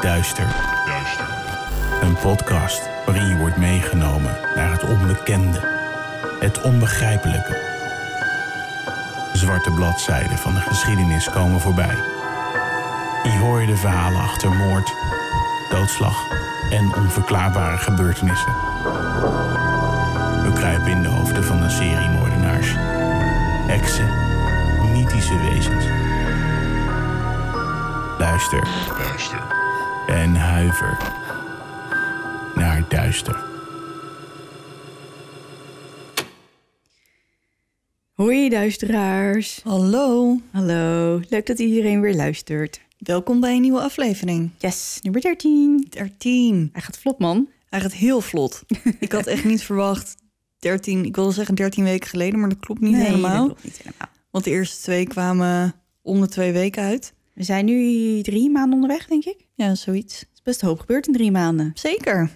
Duister. Duister. Een podcast waarin je wordt meegenomen naar het onbekende, het onbegrijpelijke. Zwarte bladzijden van de geschiedenis komen voorbij. Je hoor je de verhalen achter moord, doodslag en onverklaarbare gebeurtenissen. We kruipen in de hoofden van een serie moordenaars, heksen, mythische wezens. Luister. Luister en huiver naar duister. Hoi duisteraars. Hallo. Hallo. Leuk dat iedereen weer luistert. Welkom bij een nieuwe aflevering. Yes, nummer 13. 13. Hij gaat vlot, man. Hij gaat heel vlot. ik had echt niet verwacht 13, ik wilde zeggen 13 weken geleden, maar dat klopt niet nee, helemaal. Dat klopt niet helemaal. Want de eerste twee kwamen om de twee weken uit. We zijn nu drie maanden onderweg, denk ik. Ja, zoiets. Het is best hoop gebeurd in drie maanden. Zeker.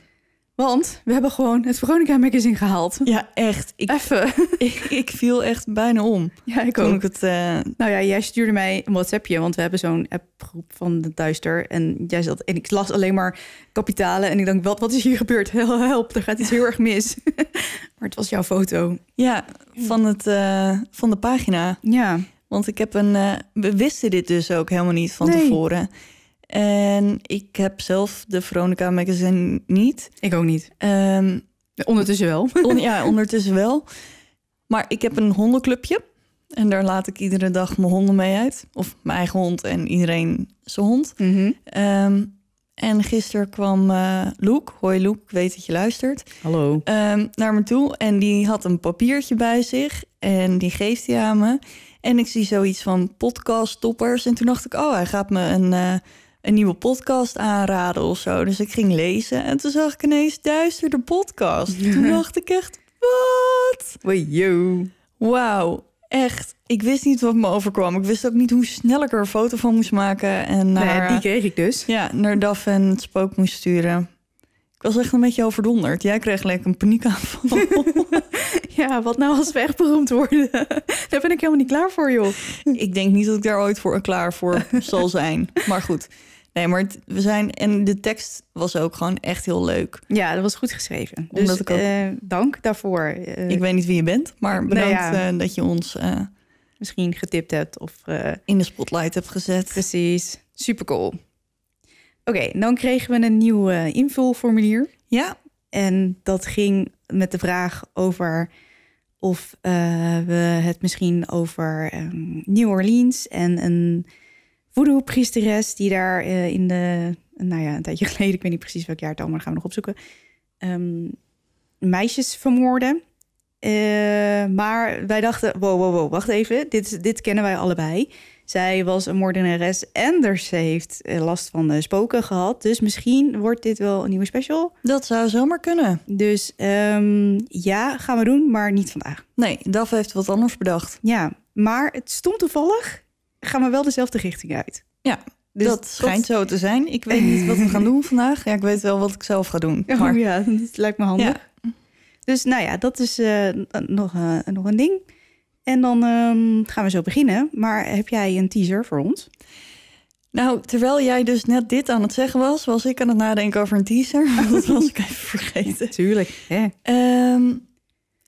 Want we hebben gewoon het Veronica Magazine gehaald. Ja, echt. Ik, Even. Ik, ik viel echt bijna om. Ja, ik Ik het, eh, Nou ja, jij stuurde mij een WhatsAppje, want we hebben zo'n appgroep van de Duister. En jij zat en ik las alleen maar kapitalen. En ik dacht, wat, wat is hier gebeurd? Help, er gaat iets heel erg mis. maar het was jouw foto. Ja, van, het, eh, van de pagina. Ja. Want ik heb een. Eh, we wisten dit dus ook helemaal niet van nee. tevoren. En ik heb zelf de Veronica magazine niet. Ik ook niet. Ehm, ondertussen wel. ja, ondertussen wel. Maar ik heb een hondenclubje. En daar laat ik iedere dag mijn honden mee uit. Of mijn eigen hond en iedereen zijn hond. Mm en gisteren kwam uh, eh, Luke, hoi Luke, ik weet dat je luistert. Hallo. Ehm, naar me toe en die had een papiertje bij zich en die geeft hij aan me. En ik zie zoiets van podcast-toppers. En toen dacht ik, oh, hij gaat me een, eh, een nieuwe podcast aanraden of zo. Dus ik ging lezen en toen zag ik ineens Duister de podcast. Toen dacht ik echt, wat? Wow. Wauw, echt. Ik wist niet wat me overkwam. Ik wist ook niet hoe snel ik er een foto van moest maken. En nee, die eh, kreeg ik dus. Ja, naar DAF en het spook moest sturen was echt een beetje overdonderd. Jij kreeg lekker een paniekaanval. ja, wat nou als we echt beroemd worden? daar ben ik helemaal niet klaar voor, joh. ik denk niet dat ik daar ooit voor klaar voor zal zijn. Maar goed. Nee, maar we zijn. En de tekst was ook gewoon echt heel leuk. Ja, dat was goed geschreven. Dus eh, dank daarvoor. Eh. ik weet niet wie je bent, maar nou bedankt eh, dat je ons. Misschien getipt hebt of. in de spotlight hebt gezet. Precies. Super cool. Oké, dan kregen we een nieuw eh, invulformulier. Ja. En dat ging met de vraag over of eh, we het misschien over ehm, New Orleans en een voodoo-priesteres die daar eh, in de, nou ja, een tijdje geleden, ik weet niet precies welk jaar het allemaal, gaan we nog opzoeken, ehm, meisjes vermoorden. maar wij dachten, wow, wow, wow, wacht even, dit, dit kennen wij allebei. Zij was een moordenares en ze heeft eh, last van de spoken gehad. Dus misschien wordt dit wel een nieuwe special. Dat zou zomaar kunnen. Dus ehm, ja, gaan we doen, maar niet vandaag. Nee, DAF heeft wat anders bedacht. Ja, maar het stond toevallig gaan we wel dezelfde richting uit. Ja, dus dat schijnt zo te zijn. Ik weet niet wat we gaan doen vandaag. Ja, ik weet wel wat ik zelf ga doen. Oh, maar... Oh ja, dat lijkt me handig. Dus nou ja, dat is eh, nog, eh, nog een ding. En dan ehm, gaan we zo beginnen. Maar heb jij een teaser voor ons? Nou, terwijl jij dus net dit aan het zeggen was, was ik aan het nadenken over een teaser. dat was ik even vergeten. tuurlijk. Ehm,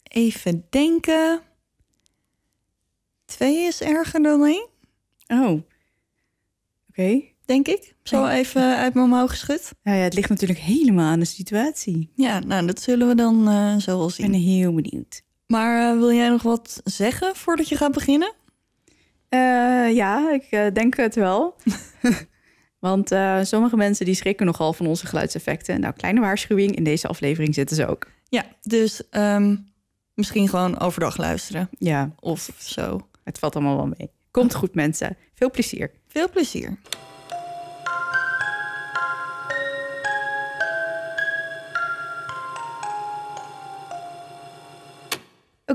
even denken. Twee is erger dan één. Oh, oké. Denk ik. Zo even uit mijn mouw geschud. Nou ja, het ligt natuurlijk helemaal aan de situatie. Ja, nou, dat zullen we dan uh, zo zien. Ik ben heel benieuwd. Maar eh, wil jij nog wat zeggen voordat je gaat beginnen? Eh, ja, ik eh, denk het wel. Want sommige mensen die schrikken nogal van onze geluidseffecten. Nou, kleine waarschuwing, in deze aflevering zitten ze ook. Ja, dus ehm, misschien gewoon overdag luisteren. Ja. Of zo. Het valt allemaal wel mee. Komt goed, mensen. Veel plezier. Veel plezier.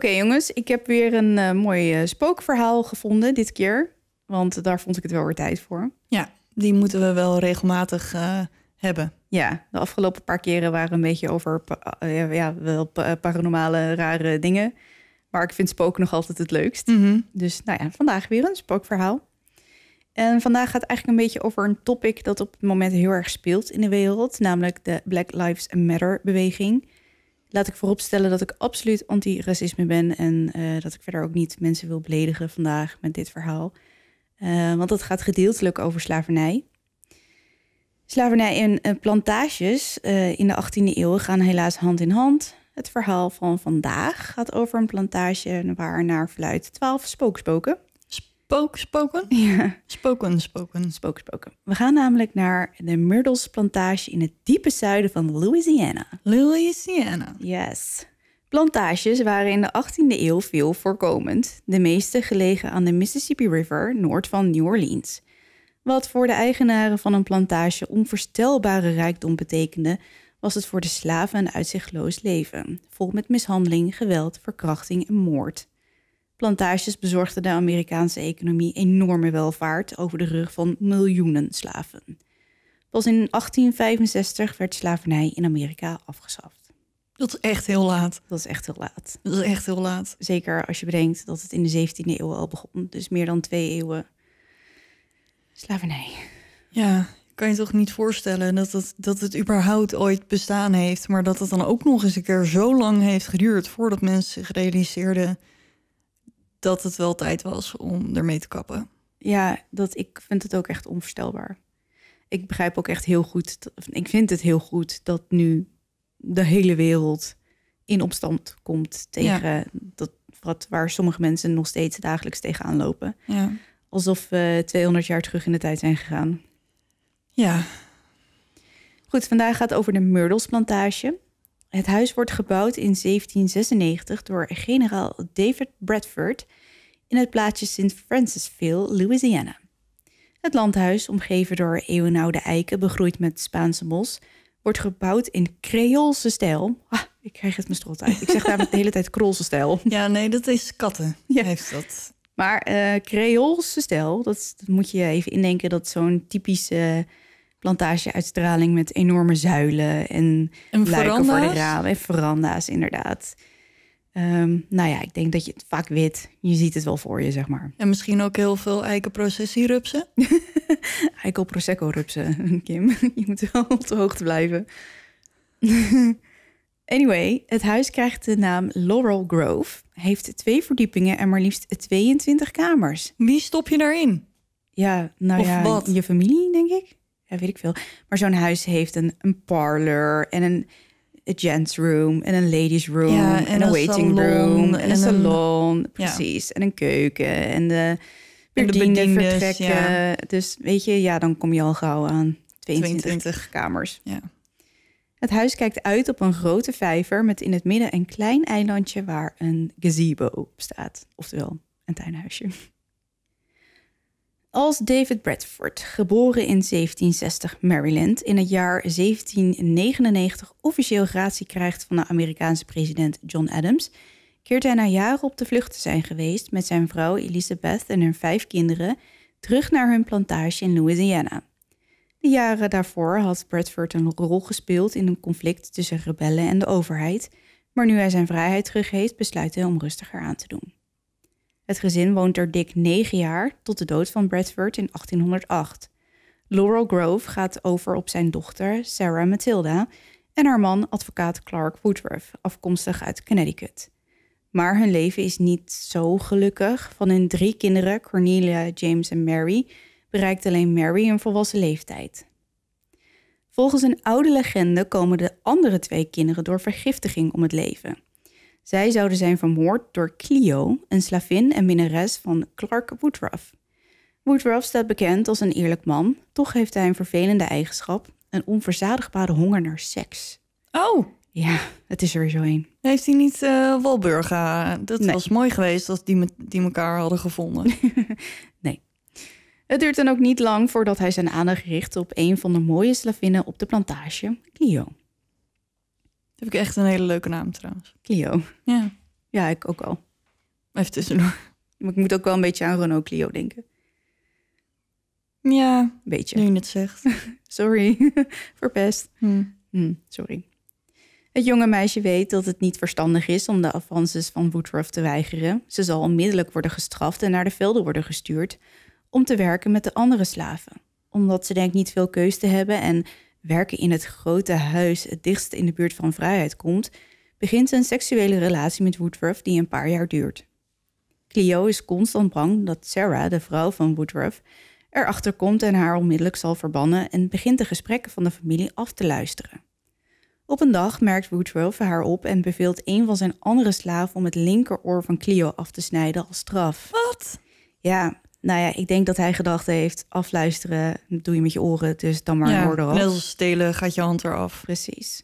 Oké jongens, ik heb weer een eh, mooi eh, spookverhaal gevonden dit keer. Want daar vond ik het wel weer tijd voor. Ja, die moeten we wel regelmatig eh, hebben. Ja, de afgelopen paar keren waren een beetje over ja, wel paranormale, rare dingen. Maar ik vind spook nog altijd het leukst. Mhm. Dus nou ja, vandaag weer een spookverhaal. En vandaag gaat het eigenlijk een beetje over een topic dat op het moment heel erg speelt in de wereld, namelijk de Black Lives Matter beweging. Laat ik vooropstellen dat ik absoluut anti-racisme ben en eh, dat ik verder ook niet mensen wil beledigen vandaag met dit verhaal. Eh, want dat gaat gedeeltelijk over slavernij. Slavernij en, eh, plantages in de 18e eeuw gaan helaas hand in hand. Het verhaal van vandaag gaat over een plantage waar naar verluidt twaalf spookspoken spoken? Spoken, spoken. spoken. We gaan namelijk naar de Myrtles plantage in het diepe zuiden van Louisiana. Louisiana. Yes. Plantages waren in de 18e eeuw veel voorkomend, de meeste gelegen aan de Mississippi River noord van New Orleans. Wat voor de eigenaren van een plantage onvoorstelbare rijkdom betekende, was het voor de slaven een uitzichtloos leven, vol met mishandeling, geweld, verkrachting en moord. Plantages bezorgden de Amerikaanse economie enorme welvaart over de rug van miljoenen slaven. Pas in 1865 werd slavernij in Amerika afgeschaft. Dat is echt heel laat. Dat is echt heel laat. Dat is echt heel laat. Zeker als je bedenkt dat het in de 17e eeuw al begon. Dus meer dan twee eeuwen slavernij. Ja, kan je toch niet voorstellen dat het, dat het überhaupt ooit bestaan heeft, maar dat het dan ook nog eens een keer zo lang heeft geduurd voordat mensen zich realiseerden dat het wel tijd was om ermee te kappen. Ja, dat, ik vind het ook echt onvoorstelbaar. Ik begrijp ook echt heel goed, ik vind het heel goed dat nu de hele wereld in opstand komt tegen dat wat, waar sommige mensen nog steeds dagelijks tegenaan lopen. Ja. Alsof we 200 jaar terug in de tijd zijn gegaan. Ja. Goed, vandaag gaat het over de Myrtles plantage. Het huis wordt gebouwd in 1796 door generaal David Bradford in het plaatsje St. Francisville, Louisiana. Het landhuis, omgeven door eeuwenoude eiken begroeid met Spaanse mos, wordt gebouwd in Creoolse stijl. Ah, ik krijg het me strot uit. Ik zeg daar de hele tijd Krolse stijl. Ja, nee, dat is katten. Ja. Heeft dat. Maar uh, Creoolse stijl, dat, moet je even indenken, dat zo'n typische plantageuitstraling met enorme zuilen en, en voor de ramen en veranda's inderdaad. Um, nou ja, ik denk dat je het vaak wit. Je ziet het wel voor je, zeg maar. En misschien ook heel veel eikenprocessierupsen. Eikel rupsen, Kim. je moet wel op de hoogte blijven. anyway, het huis krijgt de naam Laurel Grove. Heeft twee verdiepingen en maar liefst 22 kamers. Wie stop je daarin? Ja, nou ja, je familie, denk ik ja, weet ik veel. Maar zo'n huis heeft een, een parlor en een, een gents room en een ladies room en, een, waiting room en, een salon. precies. En een keuken en de bedienden vertrekken. Ja. Dus weet je, ja, dan kom je al gauw aan 22, 22. kamers. Ja. Het huis kijkt uit op een grote vijver met in het midden een klein eilandje waar een gazebo op staat. Oftewel, een tuinhuisje. Als David Bradford, geboren in 1760 Maryland, in het jaar 1799 officieel gratie krijgt van de Amerikaanse president John Adams, keert hij na jaren op de vlucht te zijn geweest met zijn vrouw Elizabeth en hun vijf kinderen terug naar hun plantage in Louisiana. De jaren daarvoor had Bradford een rol gespeeld in een conflict tussen rebellen en de overheid, maar nu hij zijn vrijheid terug heeft, besluit hij om rustiger aan te doen. Het gezin woont er dik negen jaar tot de dood van Bradford in 1808. Laurel Grove gaat over op zijn dochter Sarah Matilda en haar man advocaat Clark Woodruff, afkomstig uit Connecticut. Maar hun leven is niet zo gelukkig. Van hun drie kinderen, Cornelia, James en Mary, bereikt alleen Mary een volwassen leeftijd. Volgens een oude legende komen de andere twee kinderen door vergiftiging om het leven. Zij zouden zijn vermoord door Clio, een slavin en minnares van Clark Woodruff. Woodruff staat bekend als een eerlijk man, toch heeft hij een vervelende eigenschap, een onverzadigbare honger naar seks. Oh! Ja, het is er zo een. Heeft hij niet uh, Walburga? Dat was mooi geweest als die, me die elkaar hadden gevonden. nee. Het duurt dan ook niet lang voordat hij zijn aandacht richt op een van de mooie slavinnen op de plantage, Clio heb ik echt een hele leuke naam trouwens. Clio. Ja. Ja, ik ook al. Even tussendoor. Maar ik moet ook wel een beetje aan Renault Clio denken. Ja. Beetje. Nu je het zegt. sorry. Verpest. Hmm. sorry. Het jonge meisje weet dat het niet verstandig is om de avances van Woodruff te weigeren. Ze zal onmiddellijk worden gestraft en naar de velden worden gestuurd om te werken met de andere slaven. Omdat ze denkt niet veel keus te hebben en werken in het grote huis het dichtst in de buurt van vrijheid komt, begint een seksuele relatie met Woodruff die een paar jaar duurt. Clio is constant bang dat Sarah, de vrouw van Woodruff, erachter komt en haar onmiddellijk zal verbannen en begint de gesprekken van de familie af te luisteren. Op een dag merkt Woodruff haar op en beveelt een van zijn andere slaven om het linkeroor van Clio af te snijden als straf. Wat? Ja, nou ja, ik denk dat hij gedacht heeft: afluisteren doe je met je oren, dus dan maar ja, hoor eraf. stelen gaat je hand eraf. Precies.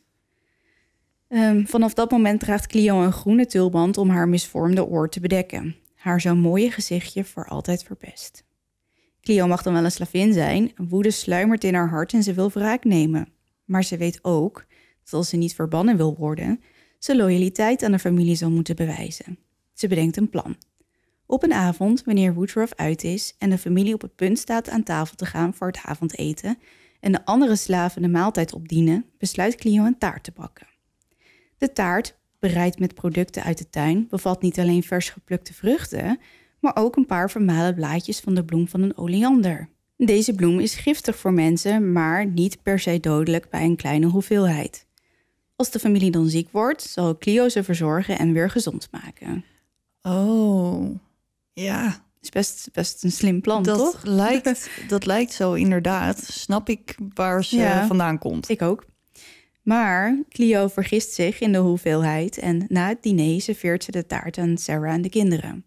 Ehm, vanaf dat moment draagt Clio een groene tulband om haar misvormde oor te bedekken. Haar zo'n mooie gezichtje voor altijd verpest. Clio mag dan wel een slavin zijn, woede sluimert in haar hart en ze wil wraak nemen. Maar ze weet ook dat als ze niet verbannen wil worden, ze loyaliteit aan de familie zal moeten bewijzen. Ze bedenkt een plan. Op een avond, wanneer Woodruff uit is en de familie op het punt staat aan tafel te gaan voor het avondeten en de andere slaven de maaltijd opdienen, besluit Clio een taart te bakken. De taart, bereid met producten uit de tuin, bevat niet alleen vers geplukte vruchten, maar ook een paar vermalen blaadjes van de bloem van een oleander. Deze bloem is giftig voor mensen, maar niet per se dodelijk bij een kleine hoeveelheid. Als de familie dan ziek wordt, zal Clio ze verzorgen en weer gezond maken. Oh, ja, is best, best een slim plan, dat toch? Lijkt, dat lijkt zo inderdaad. Snap ik waar ze vandaan komt. Ik ook. Maar Clio vergist zich in de hoeveelheid en na het diner serveert ze de taart aan Sarah en de kinderen.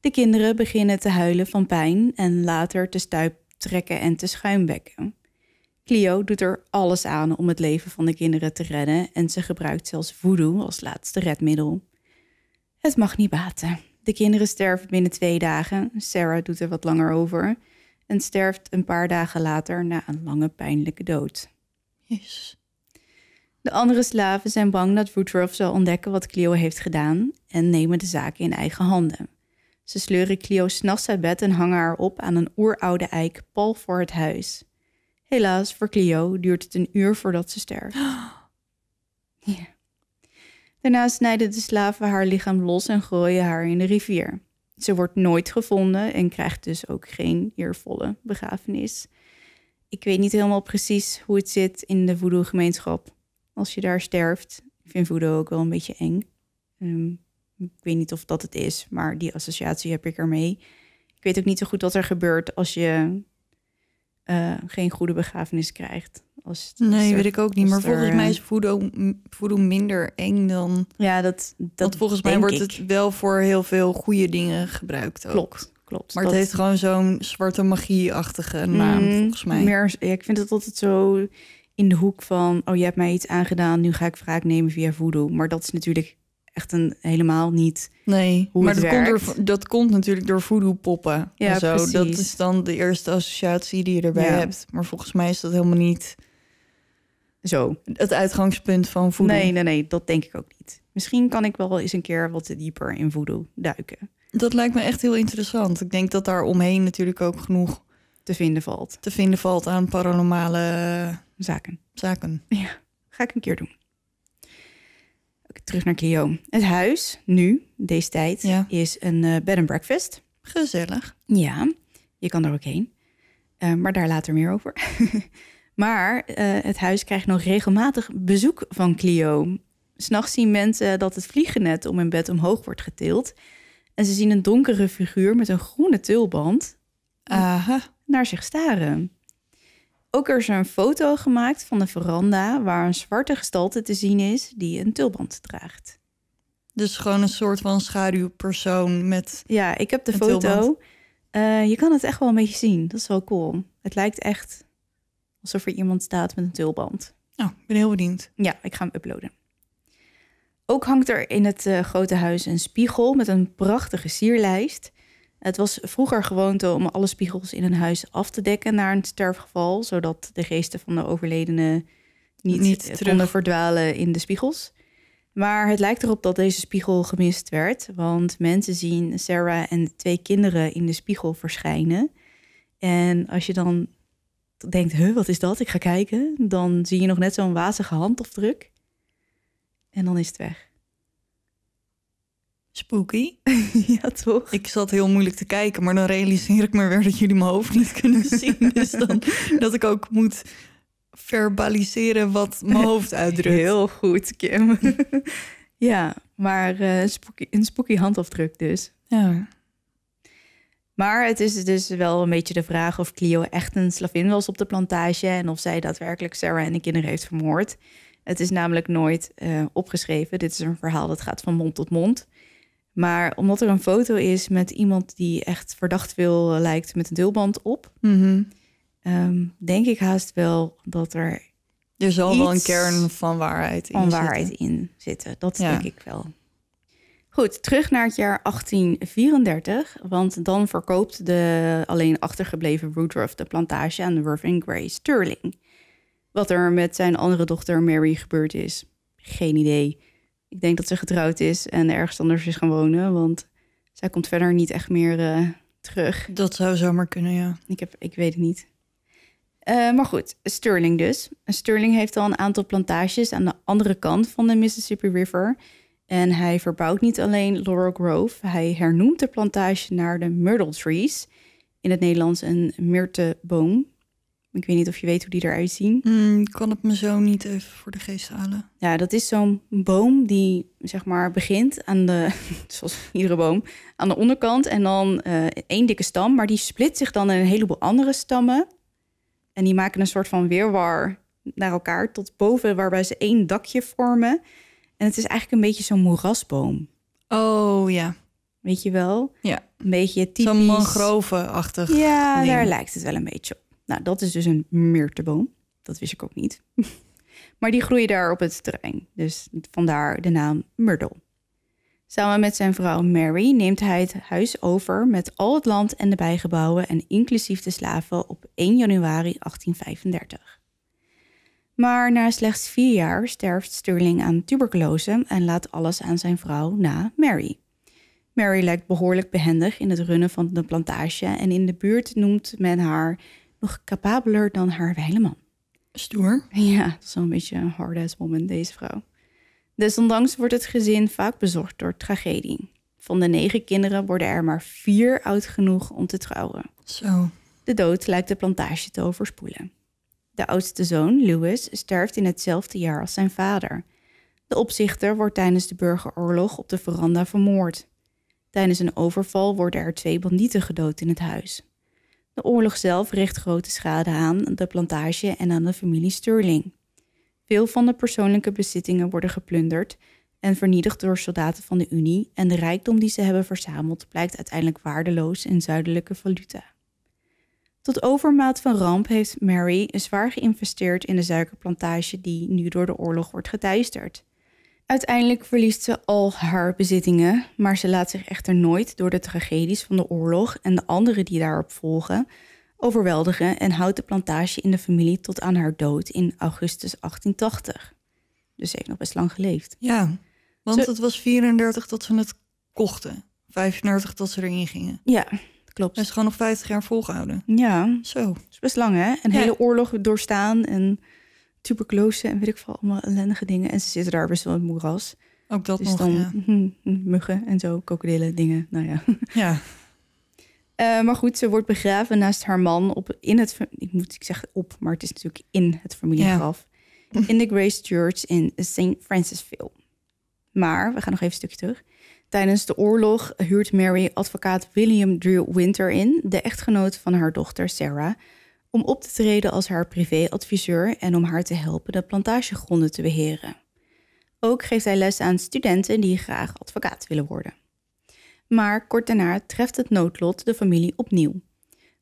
De kinderen beginnen te huilen van pijn en later te stuip trekken en te schuimbekken. Clio doet er alles aan om het leven van de kinderen te redden en ze gebruikt zelfs voodoo als laatste redmiddel. Het mag niet baten. De kinderen sterven binnen twee dagen. Sarah doet er wat langer over. En sterft een paar dagen later na een lange pijnlijke dood. Yes. De andere slaven zijn bang dat Woodruff zal ontdekken wat Clio heeft gedaan en nemen de zaken in eigen handen. Ze sleuren Clio s'nachts uit bed en hangen haar op aan een oeroude eik pal voor het huis. Helaas, voor Clio duurt het een uur voordat ze sterft. Ja. Daarna snijden de slaven haar lichaam los en gooien haar in de rivier. Ze wordt nooit gevonden en krijgt dus ook geen eervolle begrafenis. Ik weet niet helemaal precies hoe het zit in de voodoo-gemeenschap. Als je daar sterft, ik vind voodoo ook wel een beetje eng. Ehm, ik weet niet of dat het is, maar die associatie heb ik ermee. Ik weet ook niet zo goed wat er gebeurt als je eh, geen goede begrafenis krijgt. Als nee, weet ik ook niet. Maar volgens mij eh, is voodoo, voodoo minder eng dan. Ja, dat. dat want volgens mij wordt het wel voor heel veel goede dingen gebruikt. Klopt, klopt. Maar het heeft gewoon zo'n zwarte magie-achtige naam, mm, volgens mij. Meer, ik vind het altijd zo in de hoek van: oh, je hebt mij iets aangedaan, nu ga ik wraak nemen via voodoo. Maar dat is natuurlijk echt een, helemaal niet. Nee, hoe maar dat, Komt door, dat komt natuurlijk door voodoo-poppen. Ja, zo. Precies. Dat is dan de eerste associatie die je erbij hebt. Maar volgens mij is dat helemaal niet zo. Het uitgangspunt van voodoo. Nee, nee, nee, dat denk ik ook niet. Misschien kan ik wel eens een keer wat dieper in voodoo duiken. Dat lijkt me echt heel interessant. Ik denk dat daar omheen natuurlijk ook genoeg te vinden valt. Te vinden valt aan paranormale zaken. Zaken. Ja, ga ik een keer doen terug naar Clio. Het huis nu, deze tijd, is een eh, bed and breakfast. Gezellig. Ja, je kan er ook heen. Eh, maar daar later meer over. maar eh, het huis krijgt nog regelmatig bezoek van Clio. S'nachts zien mensen dat het vliegennet om hun bed omhoog wordt getild. En ze zien een donkere figuur met een groene tulband naar zich staren. Ook er een foto gemaakt van de veranda waar een zwarte gestalte te zien is die een tulband draagt. Dus gewoon een soort van schaduwpersoon met. Ja, ik heb de foto. Eh, je kan het echt wel een beetje zien. Dat is wel cool. Het lijkt echt alsof er iemand staat met een tulband. Nou, oh, ik ben heel bediend. Ja, ik ga hem uploaden. Ook hangt er in het eh, grote huis een spiegel met een prachtige sierlijst. Het was vroeger gewoonte om alle spiegels in een huis af te dekken na een sterfgeval, zodat de geesten van de overledene niet, niet eh, konden verdwalen in de spiegels. Maar het lijkt erop dat deze spiegel gemist werd, want mensen zien Sarah en de twee kinderen in de spiegel verschijnen. En als je dan denkt, huh, wat is dat? Ik ga kijken. Dan zie je nog net zo'n wazige hand of druk, En dan is het weg. Spooky. ja, toch? Ik zat heel moeilijk te kijken, maar dan realiseer ik me weer dat jullie mijn hoofd niet kunnen zien. Dus dan dat ik ook moet verbaliseren wat mijn hoofd uitdrukt. Heel goed, Kim. ja, maar uh, spooky, een spooky handafdruk dus. Ja. Maar het is dus wel een beetje de vraag of Clio echt een slavin was op de plantage en of zij daadwerkelijk Sarah en de kinderen heeft vermoord. Het is namelijk nooit eh, opgeschreven. Dit is een verhaal dat gaat van mond tot mond. Maar omdat er een foto is met iemand die echt verdacht veel lijkt met een tulband op, mhm. ehm, denk ik haast wel dat er. Er zal wel een kern van waarheid in van waarheid zitten. in zitten. Dat denk ik wel. Goed, terug naar het jaar 1834. Want dan verkoopt de alleen achtergebleven Woodruff de plantage aan Irving Gray Sterling. Wat er met zijn andere dochter Mary gebeurd is, geen idee ik denk dat ze getrouwd is en ergens anders is gaan wonen. Want zij komt verder niet echt meer eh, terug. Dat zou zomaar kunnen, ja. Ik, heb, ik weet het niet. Eh, maar goed, Sterling dus. Sterling heeft al een aantal plantages aan de andere kant van de Mississippi River. En hij verbouwt niet alleen Laurel Grove, hij hernoemt de plantage naar de Myrtle Trees. In het Nederlands een myrteboom. Ik weet niet of je weet hoe die eruit zien. Hmm, ik kan het me zo niet even voor de geest halen. Ja, dat is zo'n boom die zeg maar begint aan de, zoals iedere boom, aan de onderkant en dan eh, één dikke stam, maar die split zich dan in een heleboel andere stammen. En die maken een soort van weerwar naar elkaar tot boven, waarbij ze één dakje vormen. En het is eigenlijk een beetje zo'n moerasboom. Oh ja. Weet je wel? Ja. Een beetje typisch. Zo'n mangrovenachtig. Ja, daar lijkt het wel een beetje op. Nou, dat is dus een meerteboom. Dat wist ik ook niet. maar die groeien daar op het terrein. Dus vandaar de naam Myrtle. Samen met zijn vrouw Mary neemt hij het huis over met al het land en de bijgebouwen en inclusief de slaven op 1 januari 1835. Maar na slechts vier jaar sterft Sterling aan tuberculose en laat alles aan zijn vrouw na Mary. Mary lijkt behoorlijk behendig in het runnen van de plantage en in de buurt noemt men haar nog capabeler dan haar weleman. Stoer. Ja, zo'n beetje een hard-ass woman, deze vrouw. Desondanks wordt het gezin vaak bezorgd door tragedie. Van de negen kinderen worden er maar vier oud genoeg om te trouwen. Zo. De dood lijkt de plantage te overspoelen. De oudste zoon, Louis, sterft in hetzelfde jaar als zijn vader. De opzichter wordt tijdens de burgeroorlog op de veranda vermoord. Tijdens een overval worden er twee bandieten gedood in het huis. De oorlog zelf richt grote schade aan de plantage en aan de familie Sterling. Veel van de persoonlijke bezittingen worden geplunderd en vernietigd door soldaten van de Unie en de rijkdom die ze hebben verzameld blijkt uiteindelijk waardeloos in zuidelijke valuta. Tot overmaat van ramp heeft Mary zwaar geïnvesteerd in de suikerplantage die nu door de oorlog wordt geteisterd. Uiteindelijk verliest ze al haar bezittingen, maar ze laat zich echter nooit door de tragedies van de oorlog en de anderen die daarop volgen overweldigen en houdt de plantage in de familie tot aan haar dood in augustus 1880. Dus ze heeft nog best lang geleefd. Ja, want het was 34 tot ze het kochten, 35 tot ze erin gingen. Ja, klopt. En ze gewoon nog 50 jaar volgehouden. Ja. Zo. Dat is best lang, hè? Een hele oorlog doorstaan en... Superklozen en weet ik veel, allemaal ellendige dingen. En ze zitten daar best wel in het moeras. Ook dat dus nog, dan, hm, hm, muggen en zo, krokodillen, dingen, nou ja. Ja. Eh, maar goed, ze wordt begraven naast haar man op, in het, ik moet ik zeggen op, maar het is natuurlijk in het familiegraf. In de Grace Church in St. Francisville. Maar, we gaan nog even een stukje terug. Tijdens de oorlog huurt Mary advocaat William Drew Winter in, de echtgenoot van haar dochter Sarah, om op te treden als haar privéadviseur en om haar te helpen de plantagegronden te beheren. Ook geeft hij les aan studenten die graag advocaat willen worden. Maar kort daarna treft het noodlot de familie opnieuw.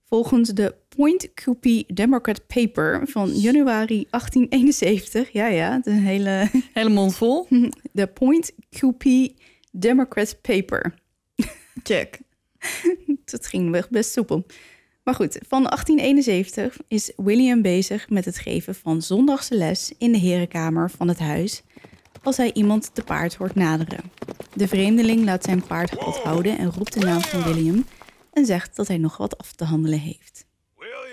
Volgens de Point Coupee Democrat Paper van januari 1871, ja ja, de hele... Hele mond vol. De Point Coupee Democrat Paper. Check. Dat ging best soepel. Maar goed, van 1871 is William bezig met het geven van zondagse les in de herenkamer van het huis als hij iemand te paard hoort naderen. De vreemdeling laat zijn paard gevat houden en roept de naam van William en zegt dat hij nog wat af te handelen heeft.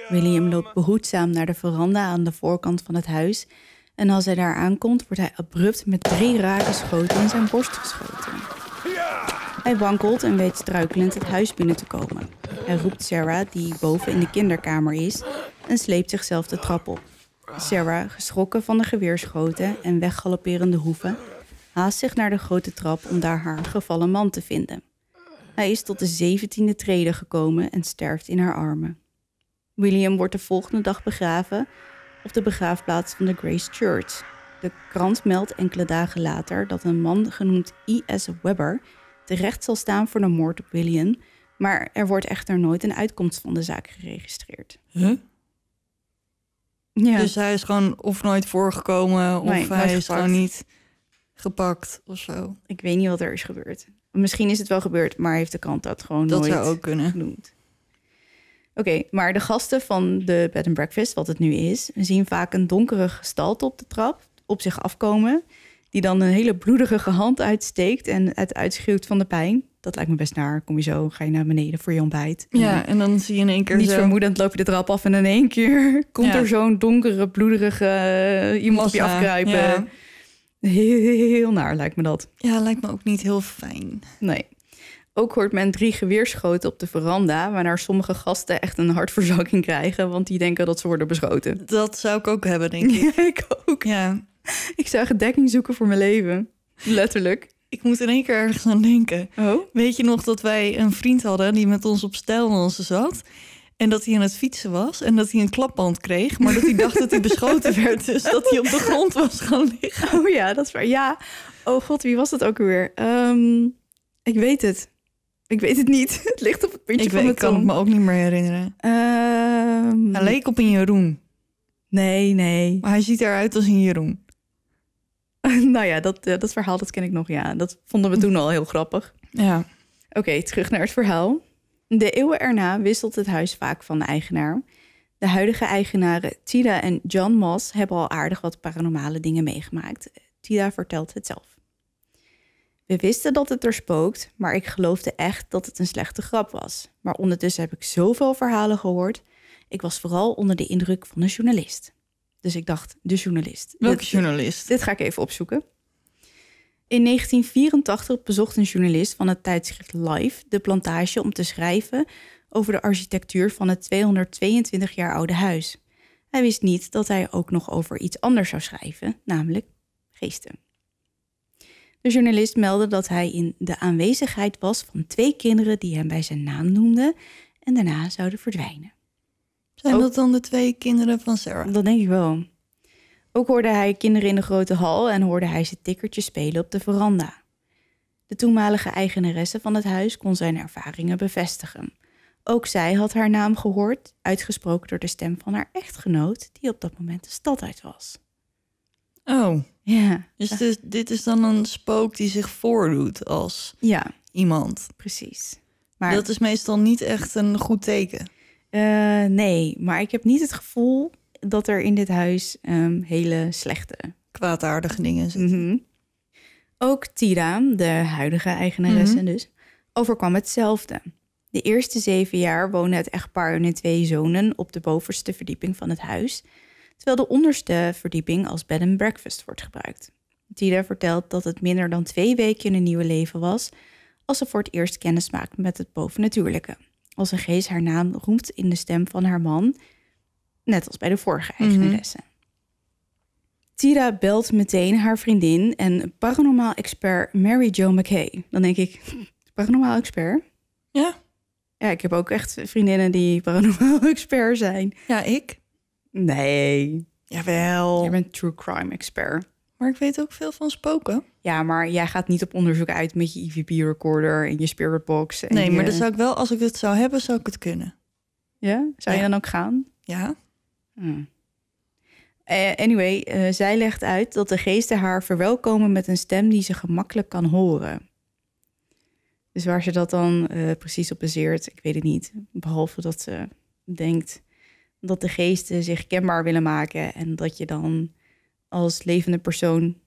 William loopt behoedzaam naar de veranda aan de voorkant van het huis en als hij daar aankomt wordt hij abrupt met drie rare schoten in zijn borst geschoten. Hij wankelt en weet struikelend het huis binnen te komen. Hij roept Sarah, die boven in de kinderkamer is, en sleept zichzelf de trap op. Sarah, geschrokken van de geweerschoten en weggalopperende hoeven, haast zich naar de grote trap om daar haar gevallen man te vinden. Hij is tot de zeventiende trede gekomen en sterft in haar armen. William wordt de volgende dag begraven op de begraafplaats van de Grace Church. De krant meldt enkele dagen later dat een man genoemd I.S. E Webber terecht zal staan voor de moord op William. Maar er wordt echter nooit een uitkomst van de zaak geregistreerd. Ja. Dus hij is gewoon of nooit voorgekomen of hij is gewoon niet gepakt of zo. Ik weet niet wat er is gebeurd. Misschien is het wel gebeurd, maar heeft de krant dat gewoon dat nooit zou ook kunnen. genoemd. Oké, maar de gasten van de bed and breakfast, wat het nu is, zien vaak een donkere gestalte op de trap op zich afkomen die dan een hele bloederige hand uitsteekt en het uitschreeuwt van de pijn. Dat lijkt me best naar. Kom je zo, ga je naar beneden voor je ontbijt. Ja, en dan zie je in één keer Niet vermoedend loop je de trap af en in één keer komt er zo'n donkere, bloederige eh, iemand Massa, je afkruipen. Heel, naar lijkt me dat. Ja, lijkt me ook niet heel fijn. Nee. Ook hoort men drie geweerschoten op de veranda, waarna sommige gasten echt een hartverzakking krijgen, want die denken dat ze worden beschoten. Dat zou ik ook hebben, denk ik. ik ook. Ja. ik zou gedekking zoeken voor mijn leven. Letterlijk. Ik moet in één keer ergens aan denken. Oh? Weet je nog dat wij een vriend hadden die met ons op stijldansen zat? En dat hij aan het fietsen was en dat hij een klapband kreeg. Maar dat hij dacht dat hij beschoten werd. Dus dat hij op de grond was gaan liggen. Oh ja, dat is waar. Ja. Oh god, wie was dat ook weer? Ehm, ik weet het. Ik weet het niet. Het ligt op het puntje ik van weet, Ik kan het me ook niet meer herinneren. Ehm, hij leek op een Jeroen. Nee, nee. Maar hij ziet eruit als een Jeroen. nou ja, dat, eh, dat verhaal dat ken ik nog, ja. Dat vonden we toen al heel grappig. Ja. Oké, terug naar het verhaal. De eeuwen erna wisselt het huis vaak van de eigenaar. De huidige eigenaren Tida en John Moss hebben al aardig wat paranormale dingen meegemaakt. Tida vertelt het zelf. We wisten dat het er spookt, maar ik geloofde echt dat het een slechte grap was. Maar ondertussen heb ik zoveel verhalen gehoord. Ik was vooral onder de indruk van een journalist. Dus ik dacht, de journalist. Welke dit, journalist? Dit ga ik even opzoeken. In 1984 bezocht een journalist van het tijdschrift Life de plantage om te schrijven over de architectuur van het 222 jaar oude huis. Hij wist niet dat hij ook nog over iets anders zou schrijven, namelijk geesten. De journalist meldde dat hij in de aanwezigheid was van twee kinderen die hem bij zijn naam noemden en daarna zouden verdwijnen. Zijn ook, dat dan de twee kinderen van Sarah? Dat denk ik wel. Ook hoorde hij kinderen in de grote hal en hoorde hij ze tikkertje spelen op de veranda. De toenmalige eigenaresse van het huis kon zijn ervaringen bevestigen. Ook zij had haar naam gehoord, uitgesproken door de stem van haar echtgenoot, die op dat moment de stad uit was. Oh. Ja. Dus dit is, dit is dan een spook die zich voordoet als ja, iemand. Precies. Maar dat is meestal niet echt een goed teken. Eh, nee, maar ik heb niet het gevoel dat er in dit huis ehm, hele slechte... Kwaadaardige dingen zitten. Mhm. Ook Tira, de huidige eigenaresse, mhm. dus, overkwam hetzelfde. De eerste zeven jaar woonde het echtpaar en hun twee zonen op de bovenste verdieping van het huis, terwijl de onderste verdieping als bed and breakfast wordt gebruikt. Tira vertelt dat het minder dan twee weken in een nieuwe leven was als ze voor het eerst kennis maakte met het bovennatuurlijke als een geest haar naam roemt in de stem van haar man, net als bij de vorige mhm. eigenaresse. Mm Tira belt meteen haar vriendin en paranormaal expert Mary Jo McKay. Dan denk ik, paranormaal expert? Ja. Ja, ik heb ook echt vriendinnen die paranormaal expert zijn. Ja, ik? Nee. Jawel. Je bent true crime expert. Maar ik weet ook veel van spoken. Ja, maar jij gaat niet op onderzoek uit met je EVP-recorder en je spiritbox. En nee, maar dan zou ik wel, als ik het zou hebben, zou ik het kunnen. Ja? Zou je dan ook gaan? Ja. Hmm. Eh, anyway, eh, zij legt uit dat de geesten haar verwelkomen met een stem die ze gemakkelijk kan horen. Dus waar ze dat dan eh, precies op baseert, ik weet het niet. Behalve dat ze denkt dat de geesten zich kenbaar willen maken en dat je dan als levende persoon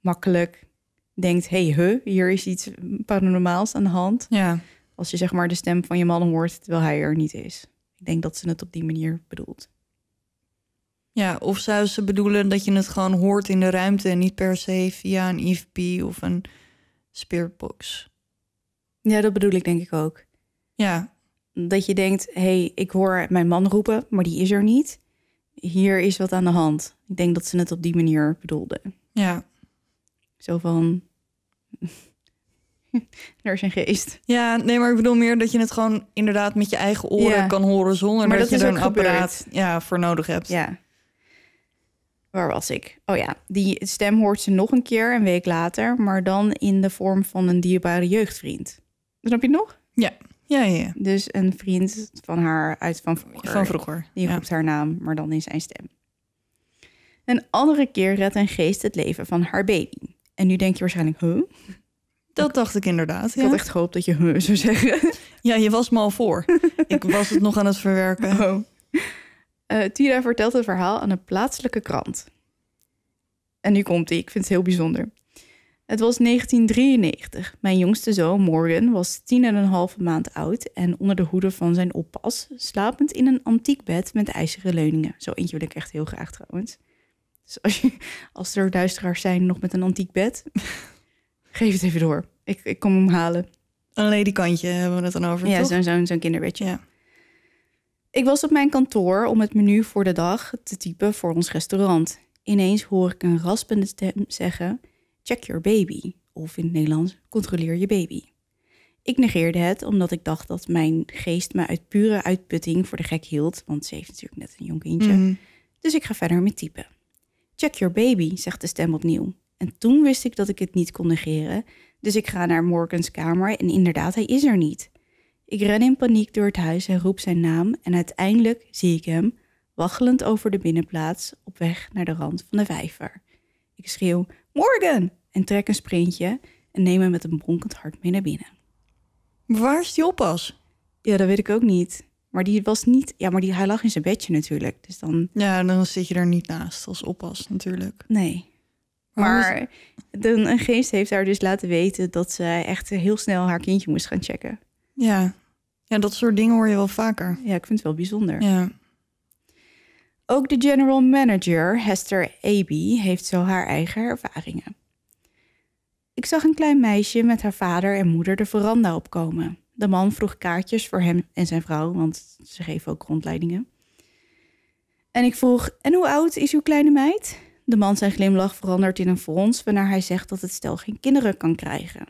makkelijk denkt: hey, huh, hier is iets paranormaals aan de hand. Ja. Als je zeg maar de stem van je man hoort terwijl hij er niet is. Ik denk dat ze het op die manier bedoelt. Ja, of zou ze bedoelen dat je het gewoon hoort in de ruimte en niet per se via een EVP of een spiritbox? Ja, dat bedoel ik denk ik ook. Ja. Dat je denkt, hey, ik hoor mijn man roepen, maar die is er niet hier is wat aan de hand. Ik denk dat ze het op die manier bedoelde. Ja. Zo van, er is een geest. Ja, nee, maar ik bedoel meer dat je het gewoon inderdaad met je eigen oren kan horen zonder dat, je er een apparaat ja, voor nodig hebt. Ja. Waar was ik? Oh ja, die stem hoort ze nog een keer een week later, maar dan in de vorm van een dierbare jeugdvriend. Snap je het nog? Ja. Dus een vriend van haar uit van vroeger. Van vroeger. Die roept haar naam, maar dan in zijn stem. Een andere keer redt een geest het leven van haar baby. En nu denk je waarschijnlijk, huh? Dat dacht ik inderdaad. Ik had echt gehoopt dat je huh zou zeggen. Ja, je was me al voor. ik was het nog aan het verwerken. Oh. Eh, Tira vertelt het verhaal aan een plaatselijke krant. En nu komt hij. ik vind het heel bijzonder. Het was 1993. Mijn jongste zoon, Morgan, was tien en een halve maand oud en onder de hoede van zijn oppas, slapend in een antiek bed met ijzeren leuningen. Zo eentje wil ik echt heel graag trouwens. Dus als, er duisteraars zijn nog met een antiek bed, geef het even door. Ik, ik kom hem halen. Een ledikantje hebben we het dan over, Ja, zo'n zo zo'n kinderbedje. Ik was op mijn kantoor om het menu voor de dag te typen voor ons restaurant. Ineens hoor ik een raspende stem zeggen check your baby. Of in het Nederlands, controleer je baby. Ik negeerde het omdat ik dacht dat mijn geest me uit pure uitputting voor de gek hield, want ze heeft natuurlijk net een jong kindje. Mhm. Dus ik ga verder met typen. Check your baby, zegt de stem opnieuw. En toen wist ik dat ik het niet kon negeren, dus ik ga naar Morgan's kamer en inderdaad, hij is er niet. Ik ren in paniek door het huis en roep zijn naam en uiteindelijk zie ik hem, waggelend over de binnenplaats, op weg naar de rand van de vijver. Ik schreeuw, Morgan! En trek een sprintje en neem hem met een bronkend hart mee naar binnen. Waar is die oppas? Ja, dat weet ik ook niet. Maar die was niet. Ja, maar die, hij lag in zijn bedje natuurlijk. Dus dan. Ja, dan zit je er niet naast als oppas natuurlijk. Nee. Maar een geest heeft haar dus laten weten dat ze echt heel snel haar kindje moest gaan checken. Ja. Ja, dat soort dingen hoor je wel vaker. Ja, ik vind het wel bijzonder. Ja. Ook de general manager, Hester Aby, heeft zo haar eigen ervaringen. Ik zag een klein meisje met haar vader en moeder de veranda opkomen. De man vroeg kaartjes voor hem en zijn vrouw, want ze geven ook rondleidingen. En ik vroeg: En hoe oud is uw kleine meid? De man zijn glimlach verandert in een frons, wanneer hij zegt dat het stel geen kinderen kan krijgen.